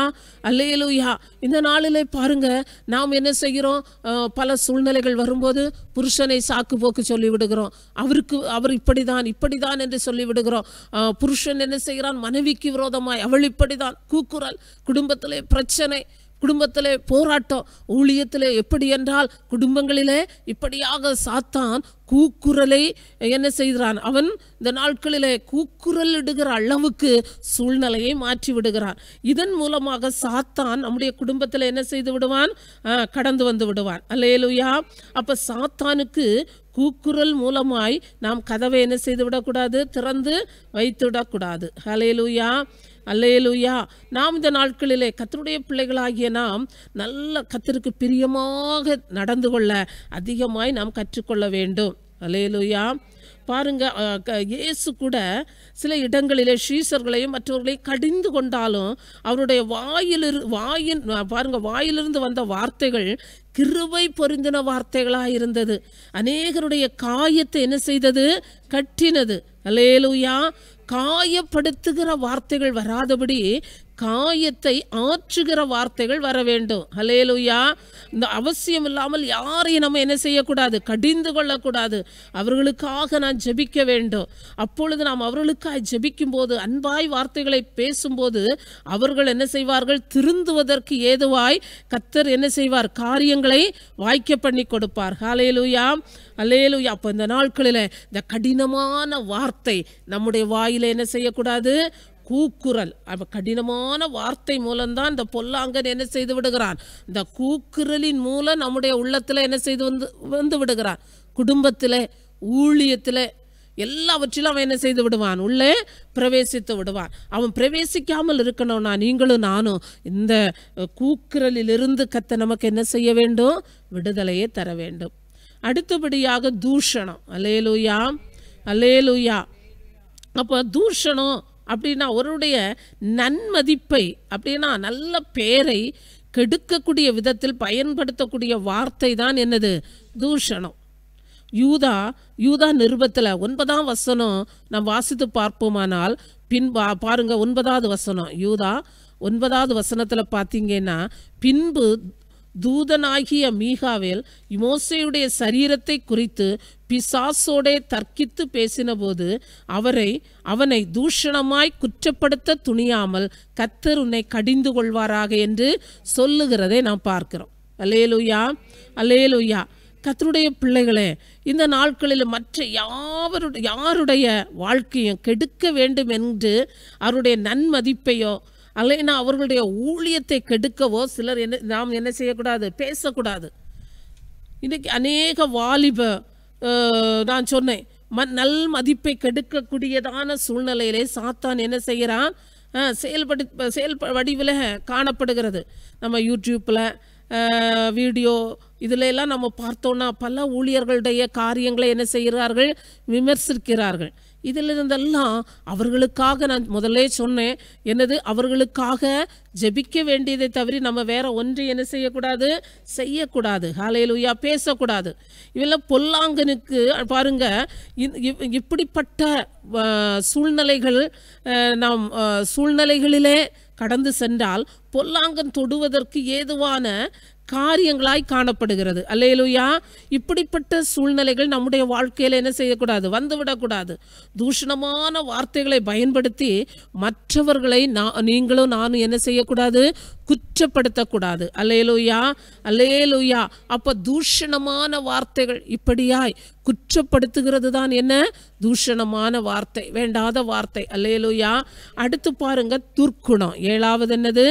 அலையலூயா இந்த நாளிலே பாருங்க நாம் என்ன செய்கிறோம் பல சூழ்நிலைகள் வரும்போது புருஷனை சாக்கு போக்கு சொல்லிவிடுகிறோம் அவருக்கு அவர் இப்படிதான் இப்படிதான் என்று சொல்லிவிடுகிறோம் புருஷன் என்ன செய்கிறான் மனைவிக்கு விரோதமாய் அவள் இப்படிதான் கூக்குரல் குடும்பத்திலே பிரச்சனை குடும்பத்திலே போராட்டம் ஊழியத்திலே எப்படி என்றால் குடும்பங்களிலே இப்படியாக சாத்தான் கூக்குரலை என்ன செய்கிறான் அவன் இந்த நாட்களிலே கூக்குரல் இடுகிற அளவுக்கு சூழ்நிலையை மாற்றி விடுகிறான் இதன் மூலமாக சாத்தான் நம்முடைய குடும்பத்தில் என்ன செய்து விடுவான் கடந்து வந்து விடுவான் அல்லையலுயா அப்போ சாத்தானுக்கு கூக்குரல் மூலமாய் நாம் கதவை என்ன செய்து விடக்கூடாது திறந்து வைத்துவிடக்கூடாது விடக்கூடாது ஹலேலுயா அல்லையலூயா நாம் இந்த நாட்களிலே கத்தருடைய பிள்ளைகளாகிய நாம் நல்ல கத்திற்கு பிரியமாக நடந்து கொள்ள அதிகமாய் நாம் கற்றுக்கொள்ள வேண்டும் அல்லையலூயா பாருங்க இயேசு கூட சில இடங்களிலே ஸ்ரீசர்களையும் மற்றவர்களையும் கடிந்து கொண்டாலும் அவருடைய வாயிலிரு வாயின் பாருங்க வாயிலிருந்து வந்த வார்த்தைகள் கிருவை பொருந்தின வார்த்தைகளாக இருந்தது அநேகருடைய காயத்தை என்ன செய்தது கட்டினது அலேலுயா காயப்படுத்துகிற வார்த்தைகள் வராதபடி காயத்தை ஆற்றுகிற வார்த்தைகள் வர வேண்டும் ஹலேலுயா இந்த அவசியம் இல்லாமல் யாரையும் நம்ம என்ன செய்யக்கூடாது கடிந்து கொள்ளக்கூடாது அவர்களுக்காக நான் ஜெபிக்க வேண்டும் அப்பொழுது நாம் அவர்களுக்காக ஜபிக்கும் போது அன்பாய் வார்த்தைகளை பேசும்போது அவர்கள் என்ன செய்வார்கள் திருந்துவதற்கு ஏதுவாய் கத்தர் என்ன செய்வார் காரியங்களை வாய்க்க பண்ணி கொடுப்பார் ஹலேலுயா அலேலுயா அப்போ இந்த நாட்களில் இந்த கடினமான வார்த்தை நம்முடைய வாயில் என்ன செய்யக்கூடாது கூக்குரல் அவன் கடினமான வார்த்தை மூலம்தான் இந்த பொல்லாங்கன் என்ன செய்து விடுகிறான் இந்த கூக்குரலின் மூலம் நம்முடைய உள்ளத்தில் என்ன செய்து வந்து வந்து விடுகிறான் குடும்பத்தில் ஊழியத்தில் எல்லாவற்றிலும் அவன் என்ன செய்து விடுவான் உள்ளே பிரவேசித்து விடுவான் அவன் பிரவேசிக்காமல் இருக்கணும்னா நீங்களும் நானும் இந்த கூக்குரலிலிருந்து கத்த நமக்கு என்ன செய்ய வேண்டும் விடுதலையே தர வேண்டும் அடுத்தபடியாக தூஷணம் அலேலுயா அலேலுயா அப்போ தூஷணம் அப்படின்னா அவருடைய நன்மதிப்பை அப்படின்னா நல்ல பேரை கெடுக்கக்கூடிய விதத்தில் பயன்படுத்தக்கூடிய வார்த்தை தான் என்னது தூஷணம் யூதா யூதா நிருபத்தில் ஒன்பதாம் வசனம் நாம் வாசித்து பார்ப்போமானால் பின் பா பாருங்கள் ஒன்பதாவது வசனம் யூதா ஒன்பதாவது வசனத்தில் பார்த்தீங்கன்னா பின்பு தூதனாகிய மீகாவேல் இமோசையுடைய சரீரத்தை குறித்து பிசாசோடே தர்க்கித்து பேசினபோது அவரை அவனை தூஷணமாய் குற்றப்படுத்த துணியாமல் கத்தர் உன்னை கடிந்து கொள்வாராக என்று சொல்லுகிறதை நாம் பார்க்கிறோம் அல்லேலுயா அல்லேலுயா கத்தருடைய பிள்ளைகளே இந்த நாட்களில் மற்ற யாவருடைய யாருடைய வாழ்க்கையும் கெடுக்க வேண்டும் என்று அவருடைய நன்மதிப்பையோ அல்லைனா அவர்களுடைய ஊழியத்தை கெடுக்கவோ சிலர் என்ன நாம் என்ன செய்யக்கூடாது பேசக்கூடாது இன்றைக்கி அநேக வாலிப நான் சொன்னேன் ம நல் மதிப்பை கெடுக்கக்கூடியதான சூழ்நிலையிலே சாத்தான் என்ன செய்கிறான் செயல்படு செயல் வடிவில் காணப்படுகிறது நம்ம யூடியூப்பில் வீடியோ இதில் எல்லாம் நம்ம பார்த்தோன்னா பல ஊழியர்களுடைய காரியங்களை என்ன செய்கிறார்கள் விமர்சிக்கிறார்கள் இதில் இருந்தெல்லாம் அவர்களுக்காக நான் முதலே சொன்னேன் என்னது அவர்களுக்காக ஜெபிக்க வேண்டியதை தவிர நம்ம வேற ஒன்று என்ன செய்யக்கூடாது செய்யக்கூடாது ஹாலையிலுயா பேசக்கூடாது இவெல்லாம் பொல்லாங்கனுக்கு பாருங்க இப்படிப்பட்ட சூழ்நிலைகள் நாம் சூழ்நிலைகளிலே கடந்து சென்றால் பொல்லாங்கன் தொடுவதற்கு ஏதுவான காரியங்களாய் காணப்படுகிறது அல்லையிலுயா இப்படிப்பட்ட சூழ்நிலைகள் நம்முடைய வாழ்க்கையில் என்ன செய்யக்கூடாது வந்துவிடக்கூடாது தூஷணமான வார்த்தைகளை பயன்படுத்தி மற்றவர்களை நான் நீங்களும் நானும் என்ன செய்யக்கூடாது குற்றப்படுத்தக்கூடாது அல்லையலுயா அல்லையலுயா அப்போ தூஷணமான வார்த்தைகள் இப்படியாய் குற்றப்படுத்துகிறது தான் என்ன தூஷணமான வார்த்தை வேண்டாத வார்த்தை அல்லையலுயா அடுத்து பாருங்க துர்க்குணம் ஏழாவது என்னது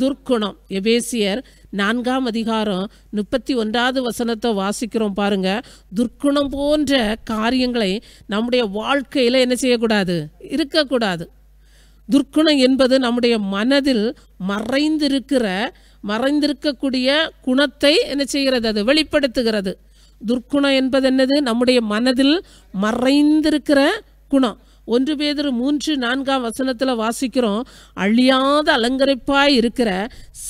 துர்க்குணம் எபேசியர் நான்காம் அதிகாரம் முப்பத்தி ஒன்றாவது வசனத்தை வாசிக்கிறோம் பாருங்க துர்க்குணம் போன்ற காரியங்களை நம்முடைய வாழ்க்கையில் என்ன செய்யக்கூடாது இருக்கக்கூடாது துர்க்குணம் என்பது நம்முடைய மனதில் மறைந்திருக்கிற மறைந்திருக்கக்கூடிய குணத்தை என்ன செய்கிறது அது வெளிப்படுத்துகிறது துர்க்குணம் என்பது என்னது நம்முடைய மனதில் மறைந்திருக்கிற குணம் ஒன்று பேதர் மூன்று நான்காம் வசனத்தில் வாசிக்கிறோம் அழியாத அலங்கரிப்பாய் இருக்கிற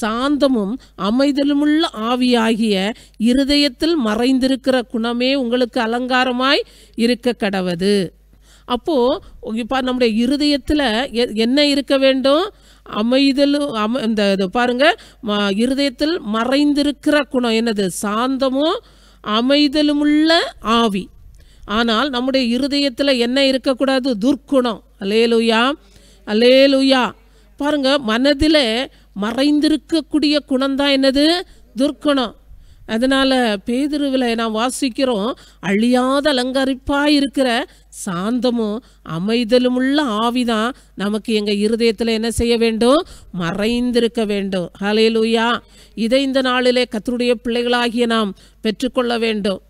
சாந்தமும் அமைதலுமுள்ள ஆவியாகிய இருதயத்தில் மறைந்திருக்கிற குணமே உங்களுக்கு அலங்காரமாய் இருக்க கடவது அப்போது இப்போ நம்முடைய இருதயத்தில் என்ன இருக்க வேண்டும் அமைதலும் அம இந்த இது பாருங்கள் ம இருதயத்தில் மறைந்திருக்கிற குணம் என்னது சாந்தமும் அமைதலுமுள்ள ஆவி ஆனால் நம்முடைய இருதயத்தில் என்ன இருக்கக்கூடாது துர்க்குணம் அலேலுயா அலேலுயா பாருங்க மனதில் மறைந்திருக்கக்கூடிய தான் என்னது துர்க்குணம் அதனால் பேதிருவில் நாம் வாசிக்கிறோம் அழியாத அலங்கரிப்பாக இருக்கிற சாந்தமும் அமைதலும் உள்ள ஆவிதான் நமக்கு எங்கள் இருதயத்தில் என்ன செய்ய வேண்டும் மறைந்திருக்க வேண்டும் ஹலேலூயா இதை இந்த நாளிலே கத்தருடைய பிள்ளைகளாகிய நாம் பெற்றுக்கொள்ள வேண்டும்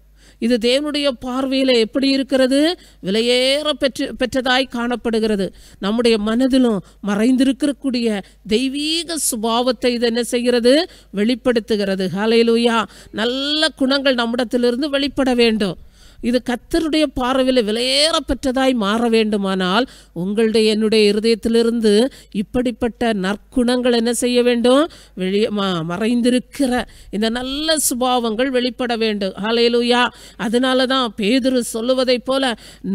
இது தேவனுடைய பார்வையில் எப்படி இருக்கிறது விலையேற பெற்று பெற்றதாய் காணப்படுகிறது நம்முடைய மனதிலும் மறைந்திருக்கக்கூடிய தெய்வீக சுபாவத்தை இது என்ன செய்கிறது வெளிப்படுத்துகிறது ஹலையிலூயா நல்ல குணங்கள் நம்மிடத்திலிருந்து வெளிப்பட வேண்டும் இது கத்தருடைய பார்வையில் விலையேற பெற்றதாய் மாற வேண்டுமானால் உங்களுடைய என்னுடைய இருதயத்திலிருந்து இப்படிப்பட்ட நற்குணங்கள் என்ன செய்ய வேண்டும் வெளியே மறைந்திருக்கிற இந்த நல்ல சுபாவங்கள் வெளிப்பட வேண்டும் ஹலையிலுயா அதனால தான் பேதுரு சொல்லுவதைப் போல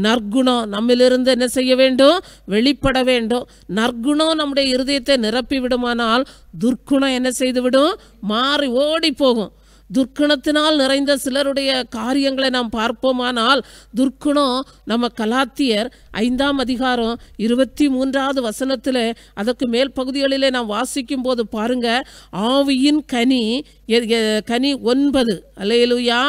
நற்குணம் நம்மிலிருந்து என்ன செய்ய வேண்டும் வெளிப்பட வேண்டும் நற்குணம் நம்முடைய இருதயத்தை நிரப்பி விடுமானால் துர்க்குணம் என்ன செய்துவிடும் மாறி ஓடி போகும் துர்க்குணத்தினால் நிறைந்த சிலருடைய காரியங்களை நாம் பார்ப்போமானால் துர்க்குணம் நம்ம கலாத்தியர் ஐந்தாம் அதிகாரம் இருபத்தி மூன்றாவது வசனத்தில் அதற்கு மேல் பகுதிகளிலே நாம் வாசிக்கும் போது பாருங்க ஆவியின் கனி கனி ஒன்பது அல்லையலுயா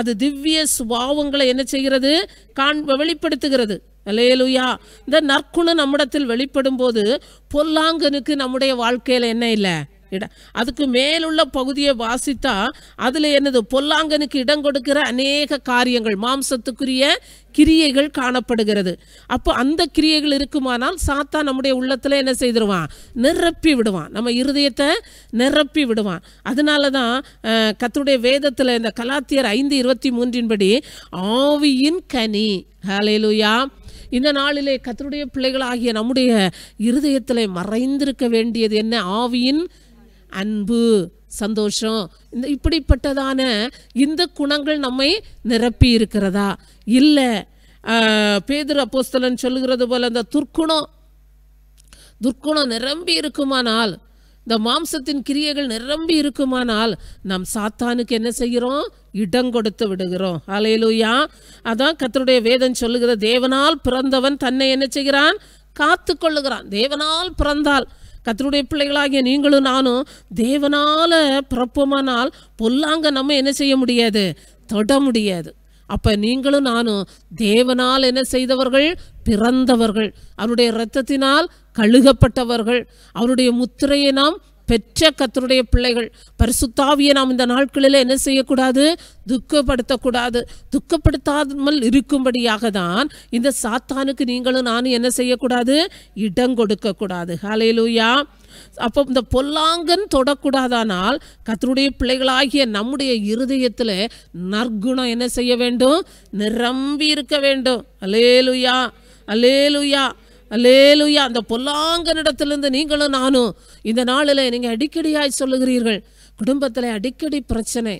அது திவ்ய சுபாவங்களை என்ன செய்கிறது காண் வெளிப்படுத்துகிறது அலையலுயா இந்த நற்குணம் நம்மிடத்தில் வெளிப்படும் போது பொல்லாங்கனுக்கு நம்முடைய வாழ்க்கையில் என்ன இல்லை இட அதுக்கு மேலுள்ள பகுதியை வாசித்தா அதில் என்னது பொல்லாங்கனுக்கு இடம் கொடுக்கிற அநேக காரியங்கள் மாம்சத்துக்குரிய கிரியைகள் காணப்படுகிறது அப்போ அந்த கிரியைகள் இருக்குமானால் சாத்தா நம்முடைய உள்ளத்தில் என்ன செய்திருவான் நிரப்பி விடுவான் நம்ம இருதயத்தை நிரப்பி விடுவான் அதனால தான் கத்துடைய வேதத்தில் இந்த கலாத்தியர் ஐந்து இருபத்தி மூன்றின்படி ஆவியின் கனி ஹலேலுயா இந்த நாளிலே கத்தருடைய பிள்ளைகளாகிய நம்முடைய இருதயத்தில் மறைந்திருக்க வேண்டியது என்ன ஆவியின் அன்பு சந்தோஷம் இந்த இப்படிப்பட்டதான இந்த குணங்கள் நம்மை நிரப்பி இருக்கிறதா இல்லை பேதர் அப்போஸ்தலன் சொல்லுகிறது போல இந்த துர்க்குணம் துர்க்குணம் நிரம்பி இருக்குமானால் இந்த மாம்சத்தின் கிரியைகள் நிரம்பி இருக்குமானால் நாம் சாத்தானுக்கு என்ன செய்கிறோம் இடம் கொடுத்து விடுகிறோம் அலையிலூயா அதான் கத்தருடைய வேதம் சொல்லுகிற தேவனால் பிறந்தவன் தன்னை என்ன செய்கிறான் காத்து கொள்ளுகிறான் தேவனால் பிறந்தால் கத்தருடைய பிள்ளைகளாகிய நீங்களும் நானும் தேவனால் பிறப்போமானால் பொல்லாங்க நம்ம என்ன செய்ய முடியாது தொட முடியாது அப்போ நீங்களும் நானும் தேவனால் என்ன செய்தவர்கள் பிறந்தவர்கள் அவருடைய இரத்தத்தினால் கழுகப்பட்டவர்கள் அவருடைய முத்திரையை நாம் பெற்ற கத்தருடைய பிள்ளைகள் பரிசுத்தாவியை நாம் இந்த நாட்களில் என்ன செய்யக்கூடாது துக்கப்படுத்தக்கூடாது துக்கப்படுத்தாமல் இருக்கும்படியாக தான் இந்த சாத்தானுக்கு நீங்களும் நானும் என்ன செய்யக்கூடாது இடம் கொடுக்கக்கூடாது ஹலையிலூயா அப்போ இந்த பொல்லாங்கன் தொடக்கூடாதானால் கத்தருடைய பிள்ளைகளாகிய நம்முடைய இருதயத்தில் நற்குணம் என்ன செய்ய வேண்டும் நிரம்பி இருக்க வேண்டும் அலேலுயா அலேலுயா அலேலுயா அந்த பொல்லாங்கனிடத்திலிருந்து நீங்களும் நானும் இந்த நாளில் நீங்கள் அடிக்கடியாய் சொல்லுகிறீர்கள் குடும்பத்தில் அடிக்கடி பிரச்சனை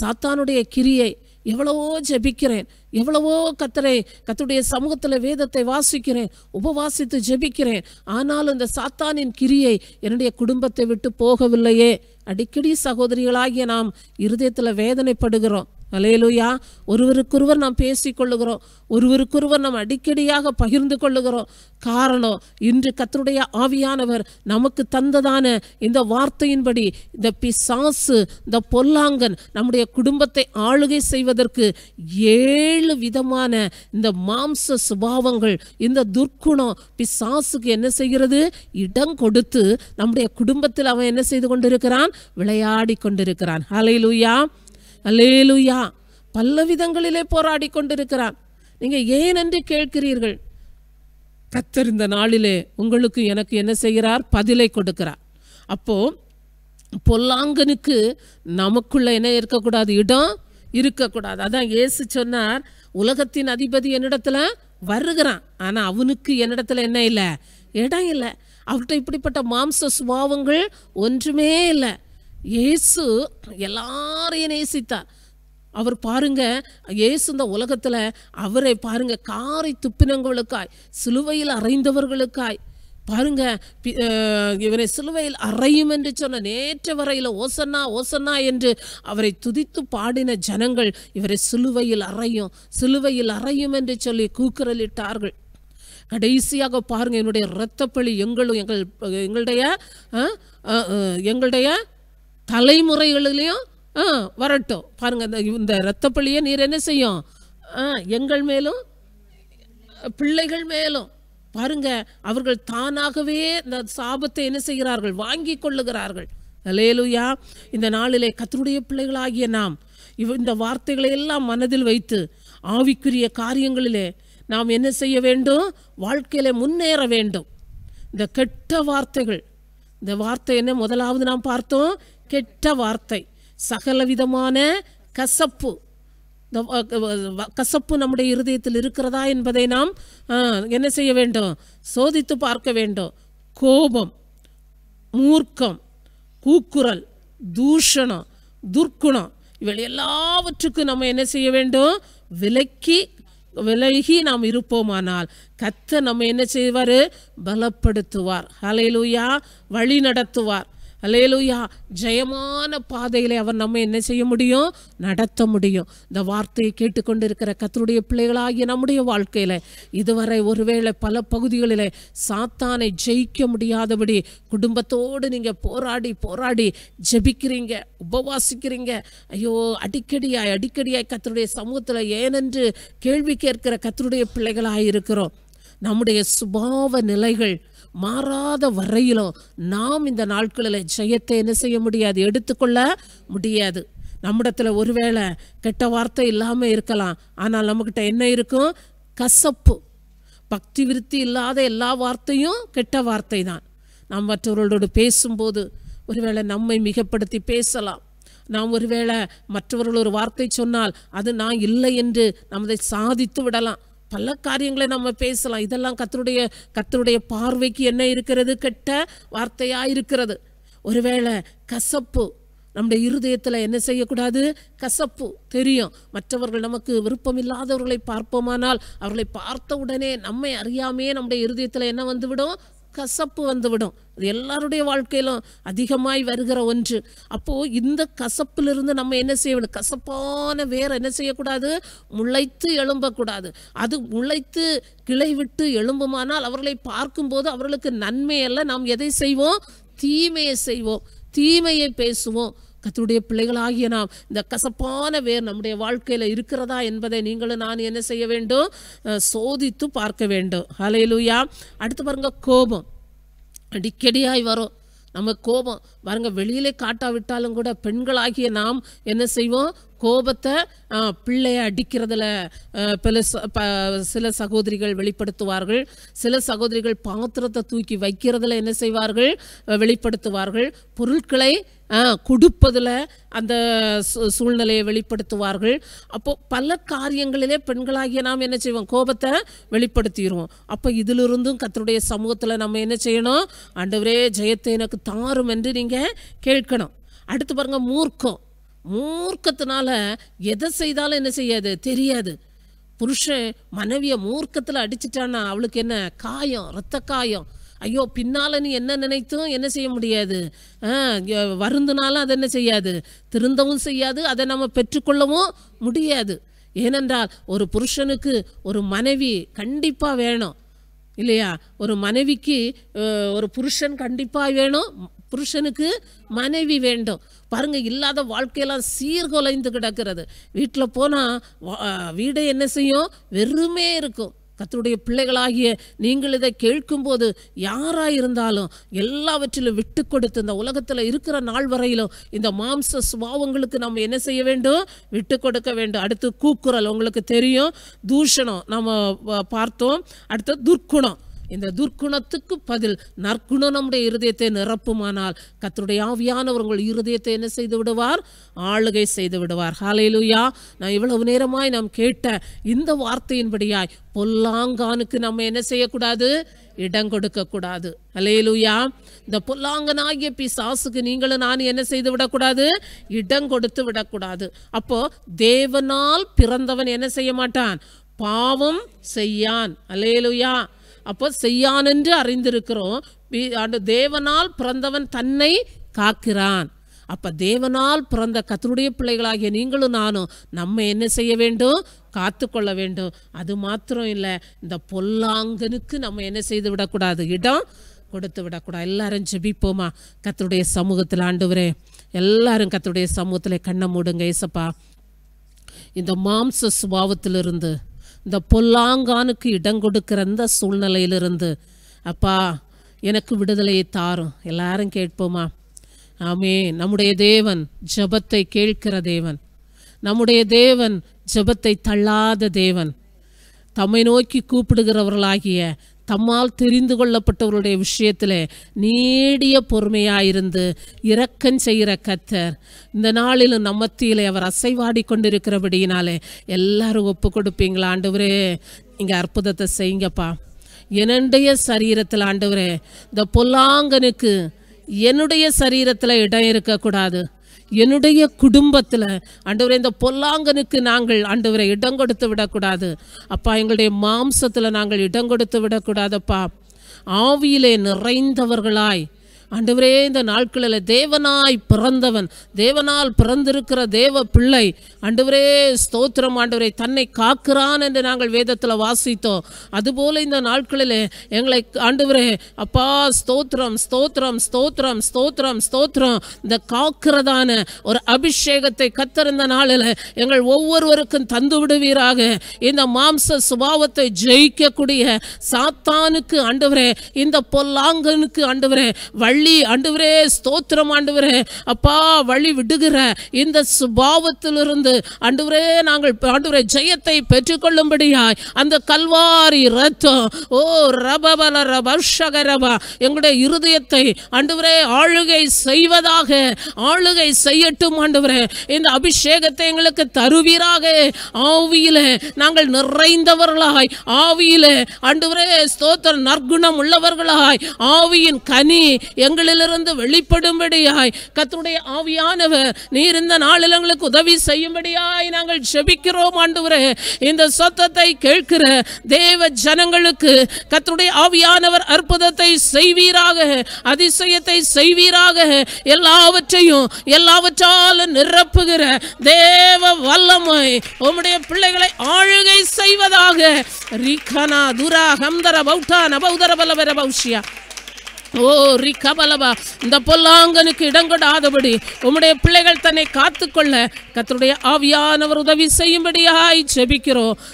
சாத்தானுடைய கிரியை எவ்வளவோ ஜெபிக்கிறேன் எவ்வளவோ கத்தரை கத்துடைய சமூகத்தில் வேதத்தை வாசிக்கிறேன் உபவாசித்து ஜெபிக்கிறேன் ஆனாலும் இந்த சாத்தானின் கிரியை என்னுடைய குடும்பத்தை விட்டு போகவில்லையே அடிக்கடி சகோதரிகளாகிய நாம் இருதயத்தில் வேதனைப்படுகிறோம் அலையலூயா ஒருவருக்கொருவர் நாம் பேசிக்கொள்ளுகிறோம் ஒருவருக்கொருவர் நாம் அடிக்கடியாக பகிர்ந்து கொள்ளுகிறோம் காரணம் இன்று கத்தருடைய ஆவியானவர் நமக்கு தந்ததான இந்த வார்த்தையின்படி இந்த பிசாசு இந்த பொல்லாங்கன் நம்முடைய குடும்பத்தை ஆளுகை செய்வதற்கு ஏழு விதமான இந்த மாம்ச சுபாவங்கள் இந்த துர்க்குணம் பிசாசுக்கு என்ன செய்கிறது இடம் கொடுத்து நம்முடைய குடும்பத்தில் அவன் என்ன செய்து கொண்டிருக்கிறான் விளையாடி கொண்டிருக்கிறான் ஹலையிலூயா அலேலுயா பல விதங்களிலே போராடி கொண்டிருக்கிறான் நீங்கள் ஏன் என்று கேட்கிறீர்கள் கத்தர் இந்த நாளிலே உங்களுக்கு எனக்கு என்ன செய்கிறார் பதிலை கொடுக்கிறார் அப்போ பொல்லாங்கனுக்கு நமக்குள்ளே என்ன இருக்கக்கூடாது இடம் இருக்கக்கூடாது அதான் ஏசு சொன்னார் உலகத்தின் அதிபதி என்னிடத்துல வருகிறான் ஆனால் அவனுக்கு என்னிடத்துல என்ன இல்லை இடம் இல்லை அவர்கிட்ட இப்படிப்பட்ட மாம்ச சுபாவங்கள் ஒன்றுமே இல்லை இயேசு எல்லாரையும் நேசித்தார் அவர் பாருங்க இயேசு இந்த உலகத்தில் அவரை பாருங்க காரை துப்பினங்களுக்காய் சிலுவையில் அறைந்தவர்களுக்காய் பாருங்க இவரை சிலுவையில் அறையும் என்று சொன்ன நேற்று வரையில் ஓசன்னா ஓசன்னா என்று அவரை துதித்து பாடின ஜனங்கள் இவரை சிலுவையில் அறையும் சிலுவையில் அறையும் என்று சொல்லி கூக்குரலிட்டார்கள் கடைசியாக பாருங்க என்னுடைய இரத்தப்பழி எங்களும் எங்கள் எங்களுடைய எங்களுடைய தலைமுறைகளிலையும் வரட்டும் பாருங்கள் இந்த இந்த இரத்தப்பள்ளியை நீர் என்ன செய்யும் எங்கள் மேலும் பிள்ளைகள் மேலும் பாருங்க அவர்கள் தானாகவே இந்த சாபத்தை என்ன செய்கிறார்கள் வாங்கி கொள்ளுகிறார்கள் அலேலுயா இந்த நாளிலே கத்தருடைய பிள்ளைகளாகிய நாம் இவ் இந்த வார்த்தைகளை எல்லாம் மனதில் வைத்து ஆவிக்குரிய காரியங்களிலே நாம் என்ன செய்ய வேண்டும் வாழ்க்கையில முன்னேற வேண்டும் இந்த கெட்ட வார்த்தைகள் இந்த வார்த்தை என்ன முதலாவது நாம் பார்த்தோம் கெட்ட வார்த்தை சகலவிதமான கசப்பு இந்த கசப்பு நம்முடைய இருதயத்தில் இருக்கிறதா என்பதை நாம் என்ன செய்ய வேண்டும் சோதித்து பார்க்க வேண்டும் கோபம் மூர்க்கம் கூக்குரல் தூஷணம் துர்க்குணம் இவள் எல்லாவற்றுக்கும் நம்ம என்ன செய்ய வேண்டும் விலக்கி விலகி நாம் இருப்போமானால் கத்த நம்ம என்ன செய்வார் பலப்படுத்துவார் ஹலையிலூயா வழி நடத்துவார் அலையலுயா ஜெயமான பாதையில் அவர் நம்ம என்ன செய்ய முடியும் நடத்த முடியும் இந்த வார்த்தையை கேட்டுக்கொண்டிருக்கிற கத்தருடைய பிள்ளைகளாகிய நம்முடைய வாழ்க்கையில் இதுவரை ஒருவேளை பல பகுதிகளில் சாத்தானை ஜெயிக்க முடியாதபடி குடும்பத்தோடு நீங்கள் போராடி போராடி ஜெபிக்கிறீங்க உபவாசிக்கிறீங்க ஐயோ அடிக்கடியாய் அடிக்கடியாய் கத்தருடைய சமூகத்தில் ஏனென்று கேள்வி கேட்கிற கத்தருடைய பிள்ளைகளாக இருக்கிறோம் நம்முடைய சுபாவ நிலைகள் மாறாத வரையிலும் நாம் இந்த நாட்களில் ஜெயத்தை என்ன செய்ய முடியாது எடுத்துக்கொள்ள முடியாது நம்மிடத்தில் ஒருவேளை கெட்ட வார்த்தை இல்லாமல் இருக்கலாம் ஆனால் நம்மக்கிட்ட என்ன இருக்கும் கசப்பு பக்தி விருத்தி இல்லாத எல்லா வார்த்தையும் கெட்ட வார்த்தை தான் நாம் மற்றவர்களோடு பேசும்போது ஒருவேளை நம்மை மிகப்படுத்தி பேசலாம் நாம் ஒருவேளை மற்றவர்கள் ஒரு வார்த்தை சொன்னால் அது நான் இல்லை என்று நம்மதை சாதித்து விடலாம் பல காரியங்களை நம்ம பேசலாம் இதெல்லாம் கத்தருடைய கத்தருடைய பார்வைக்கு என்ன இருக்கிறது கெட்ட வார்த்தையாக இருக்கிறது ஒருவேளை கசப்பு நம்முடைய இருதயத்தில் என்ன செய்யக்கூடாது கசப்பு தெரியும் மற்றவர்கள் நமக்கு விருப்பம் இல்லாதவர்களை பார்ப்போமானால் அவர்களை பார்த்த உடனே நம்மை அறியாமையே நம்முடைய இருதயத்தில் என்ன வந்துவிடும் கசப்பு வந்துவிடும் அது எல்லாருடைய வாழ்க்கையிலும் அதிகமாய் வருகிற ஒன்று அப்போது இந்த கசப்பிலிருந்து நம்ம என்ன செய்ய கசப்பான வேற என்ன செய்யக்கூடாது முளைத்து எழும்பக்கூடாது அது முளைத்து கிளை விட்டு எழும்புமானால் அவர்களை பார்க்கும்போது அவர்களுக்கு நன்மையெல்லாம் நாம் எதை செய்வோம் தீமையை செய்வோம் தீமையை பேசுவோம் கத்தருடைய பிள்ளைகளாகிய நாம் இந்த கசப்பான வேர் நம்முடைய வாழ்க்கையில் இருக்கிறதா என்பதை நீங்களும் நான் என்ன செய்ய வேண்டும் சோதித்து பார்க்க வேண்டும் அலையிலூயா அடுத்து பாருங்க கோபம் அடிக்கடியாய் வரும் நம்ம கோபம் பாருங்க வெளியிலே காட்டாவிட்டாலும் கூட பெண்களாகிய நாம் என்ன செய்வோம் கோபத்தை பிள்ளைய அடிக்கிறதுல பல சில சகோதரிகள் வெளிப்படுத்துவார்கள் சில சகோதரிகள் பாத்திரத்தை தூக்கி வைக்கிறதுல என்ன செய்வார்கள் வெளிப்படுத்துவார்கள் பொருட்களை கொடுப்பதில் அந்த சூழ்நிலையை வெளிப்படுத்துவார்கள் அப்போ பல காரியங்களிலே பெண்களாகிய நாம் என்ன செய்வோம் கோபத்தை வெளிப்படுத்திடுவோம் அப்போ இதிலிருந்தும் கத்தருடைய சமூகத்தில் நம்ம என்ன செய்யணும் ஆண்டவரே ஜெயத்தை எனக்கு தாரும் என்று நீங்கள் கேட்கணும் அடுத்து பாருங்கள் மூர்க்கம் மூர்க்கத்தினால எதை செய்தாலும் என்ன செய்யாது தெரியாது புருஷன் மனைவியை மூர்க்கத்தில் அடிச்சிட்டான்னா அவளுக்கு என்ன காயம் இரத்த காயம் ஐயோ பின்னால் நீ என்ன நினைத்தும் என்ன செய்ய முடியாது வருந்தினாலும் அதை என்ன செய்யாது திருந்தவும் செய்யாது அதை நம்ம பெற்றுக்கொள்ளவும் முடியாது ஏனென்றால் ஒரு புருஷனுக்கு ஒரு மனைவி கண்டிப்பாக வேணும் இல்லையா ஒரு மனைவிக்கு ஒரு புருஷன் கண்டிப்பாக வேணும் புருஷனுக்கு மனைவி வேண்டும் பாருங்கள் இல்லாத வாழ்க்கையெல்லாம் சீர்குலைந்து கிடக்கிறது வீட்டில் போனால் வீடை என்ன செய்யும் வெறுமே இருக்கும் கத்தருடைய பிள்ளைகளாகிய நீங்கள் இதை கேட்கும்போது யாராக இருந்தாலும் எல்லாவற்றிலும் விட்டு கொடுத்து இந்த உலகத்தில் இருக்கிற நாள் வரையிலும் இந்த மாம்ச சுபாவங்களுக்கு நம்ம என்ன செய்ய வேண்டும் விட்டு கொடுக்க வேண்டும் அடுத்து கூக்குரல் உங்களுக்கு தெரியும் தூஷணம் நம்ம பார்த்தோம் அடுத்து துர்க்குணம் இந்த துர்க்குணத்துக்கு பதில் நற்குணம் நம்முடைய இருதயத்தை நிரப்புமானால் கத்தருடைய ஆவியானவர்கள் இருதயத்தை என்ன செய்து விடுவார் ஆளுகை செய்து விடுவார் ஹாலையிலுயா நான் இவ்வளவு நேரமாய் நாம் கேட்ட இந்த வார்த்தையின்படியாய் பொல்லாங்கானுக்கு நம்ம என்ன செய்யக்கூடாது இடம் கூடாது அலையலுயா இந்த பொல்லாங்கனாகிய சாசுக்கு நீங்களும் நான் என்ன செய்து விடக்கூடாது இடம் கொடுத்து விடக்கூடாது அப்போ தேவனால் பிறந்தவன் என்ன செய்ய மாட்டான் பாவம் செய்யான் அலையலுயா அப்போ செய்யானென்று அறிந்திருக்கிறோம் தேவனால் பிறந்தவன் தன்னை காக்கிறான் அப்போ தேவனால் பிறந்த கத்தருடைய பிள்ளைகளாகிய நீங்களும் நானும் நம்ம என்ன செய்ய வேண்டும் காத்து கொள்ள வேண்டும் அது மாத்திரம் இல்லை இந்த பொல்லாங்கனுக்கு நம்ம என்ன செய்து விடக்கூடாது இடம் கொடுத்து விடக்கூடாது எல்லாரும் ஜெபிப்போமா கத்தருடைய சமூகத்தில் ஆண்டுவரே எல்லாரும் கத்தருடைய சமூகத்தில் கண்ணை மூடுங்க ஏசப்பா இந்த மாம்ச சுபாவத்திலிருந்து இந்த பொல்லாங்கானுக்கு இடம் கொடுக்கிற அந்த சூழ்நிலையிலிருந்து அப்பா எனக்கு விடுதலையை தாரும் எல்லாரும் கேட்போமா ஆமே நம்முடைய தேவன் ஜபத்தை கேட்கிற தேவன் நம்முடைய தேவன் ஜபத்தை தள்ளாத தேவன் தம்மை நோக்கி கூப்பிடுகிறவர்களாகிய தம்மால் தெரிந்து கொள்ளப்பட்டவருடைய விஷயத்தில் நீடிய பொறுமையாயிருந்து இரக்கம் செய்கிற கத்தர் இந்த நாளிலும் நம்மத்தியிலே அவர் அசைவாடி கொண்டிருக்கிறபடியினாலே எல்லாரும் ஒப்பு கொடுப்பீங்களா ஆண்டவரே இங்கே அற்புதத்தை செய்யுங்கப்பா என்னுடைய சரீரத்தில் ஆண்டவரே இந்த பொல்லாங்கனுக்கு என்னுடைய சரீரத்தில் இடம் இருக்கக்கூடாது என்னுடைய குடும்பத்தில் ஆண்டவரை இந்த பொல்லாங்கனுக்கு நாங்கள் ஆண்டவரை இடம் கொடுத்து விடக்கூடாது அப்பா எங்களுடைய மாம்சத்தில் நாங்கள் இடம் கொடுத்து விடக்கூடாதப்பா ஆவியிலே நிறைந்தவர்களாய் ஆண்டவரே இந்த நாட்களில் தேவனாய் பிறந்தவன் தேவனால் பிறந்திருக்கிற தேவ பிள்ளை ஆண்டவரே ஸ்தோத்திரம் ஆண்டவரை தன்னை காக்கிறான் என்று நாங்கள் வேதத்தில் வாசித்தோம் அதுபோல் இந்த நாட்களில் எங்களை ஆண்டவரே அப்பா ஸ்தோத்திரம் ஸ்தோத்திரம் ஸ்தோத்திரம் ஸ்தோத்திரம் ஸ்தோத்திரம் இந்த காக்கிறதான ஒரு அபிஷேகத்தை கத்திருந்த நாளில் எங்கள் ஒவ்வொருவருக்கும் தந்து விடுவீராக இந்த மாம்ச சுபாவத்தை ஜெயிக்கக்கூடிய சாத்தானுக்கு ஆண்டவரே இந்த பொல்லாங்கனுக்கு ஆண்டவரே வழி வழி ஆண்டவரே ஸ்தோத்திரம் ஆண்டவரே அப்பா வழி விடுகிற இந்த சுபாவத்திலிருந்து ஆண்டவரே நாங்கள் ஆண்டவரே ஜெயத்தை பெற்றுக்கொள்ளும்படியாய் அந்த கல்வாரி ரத்தம் ஓ ரபல ரபர்ஷகரபா எங்களுடைய இருதயத்தை ஆண்டவரே ஆளுகை செய்வதாக ஆளுகை செய்யட்டும் ஆண்டவரே இந்த அபிஷேகத்தை எங்களுக்கு தருவீராக ஆவியில நாங்கள் நிறைந்தவர்களாய் ஆவியில ஆண்டவரே ஸ்தோத்திர நற்குணம் உள்ளவர்களாய் ஆவியின் கனி எங்களிலிருந்து வெளிப்படும்படியாய் கத்துடைய ஆவியானவர் நீர் இந்த நாளில் எங்களுக்கு உதவி செய்யும்படியாய் நாங்கள் செபிக்கிறோம் ஆண்டவரே இந்த சொத்தத்தை கேட்கிற தேவ ஜனங்களுக்கு கத்துடைய ஆவியானவர் அற்புதத்தை செய்வீராக அதிசயத்தை செய்வீராக எல்லாவற்றையும் எல்லாவற்றாலும் நிரப்புகிற தேவ வல்லமை உம்முடைய பிள்ளைகளை ஆளுகை செய்வதாக ரிகனா துரா ஹம்தர பௌட்டா நபௌதர பலவர பௌஷியா ஓ ரிகபலவா இந்த பொல்லாங்கனுக்கு இடங்கொடாதபடி உம்முடைய பிள்ளைகள் தன்னை காத்துக்கொள்ள கத்தருடைய ஆவியானவர் உதவி செய்யும்படியாய் செபிக்கிறோம்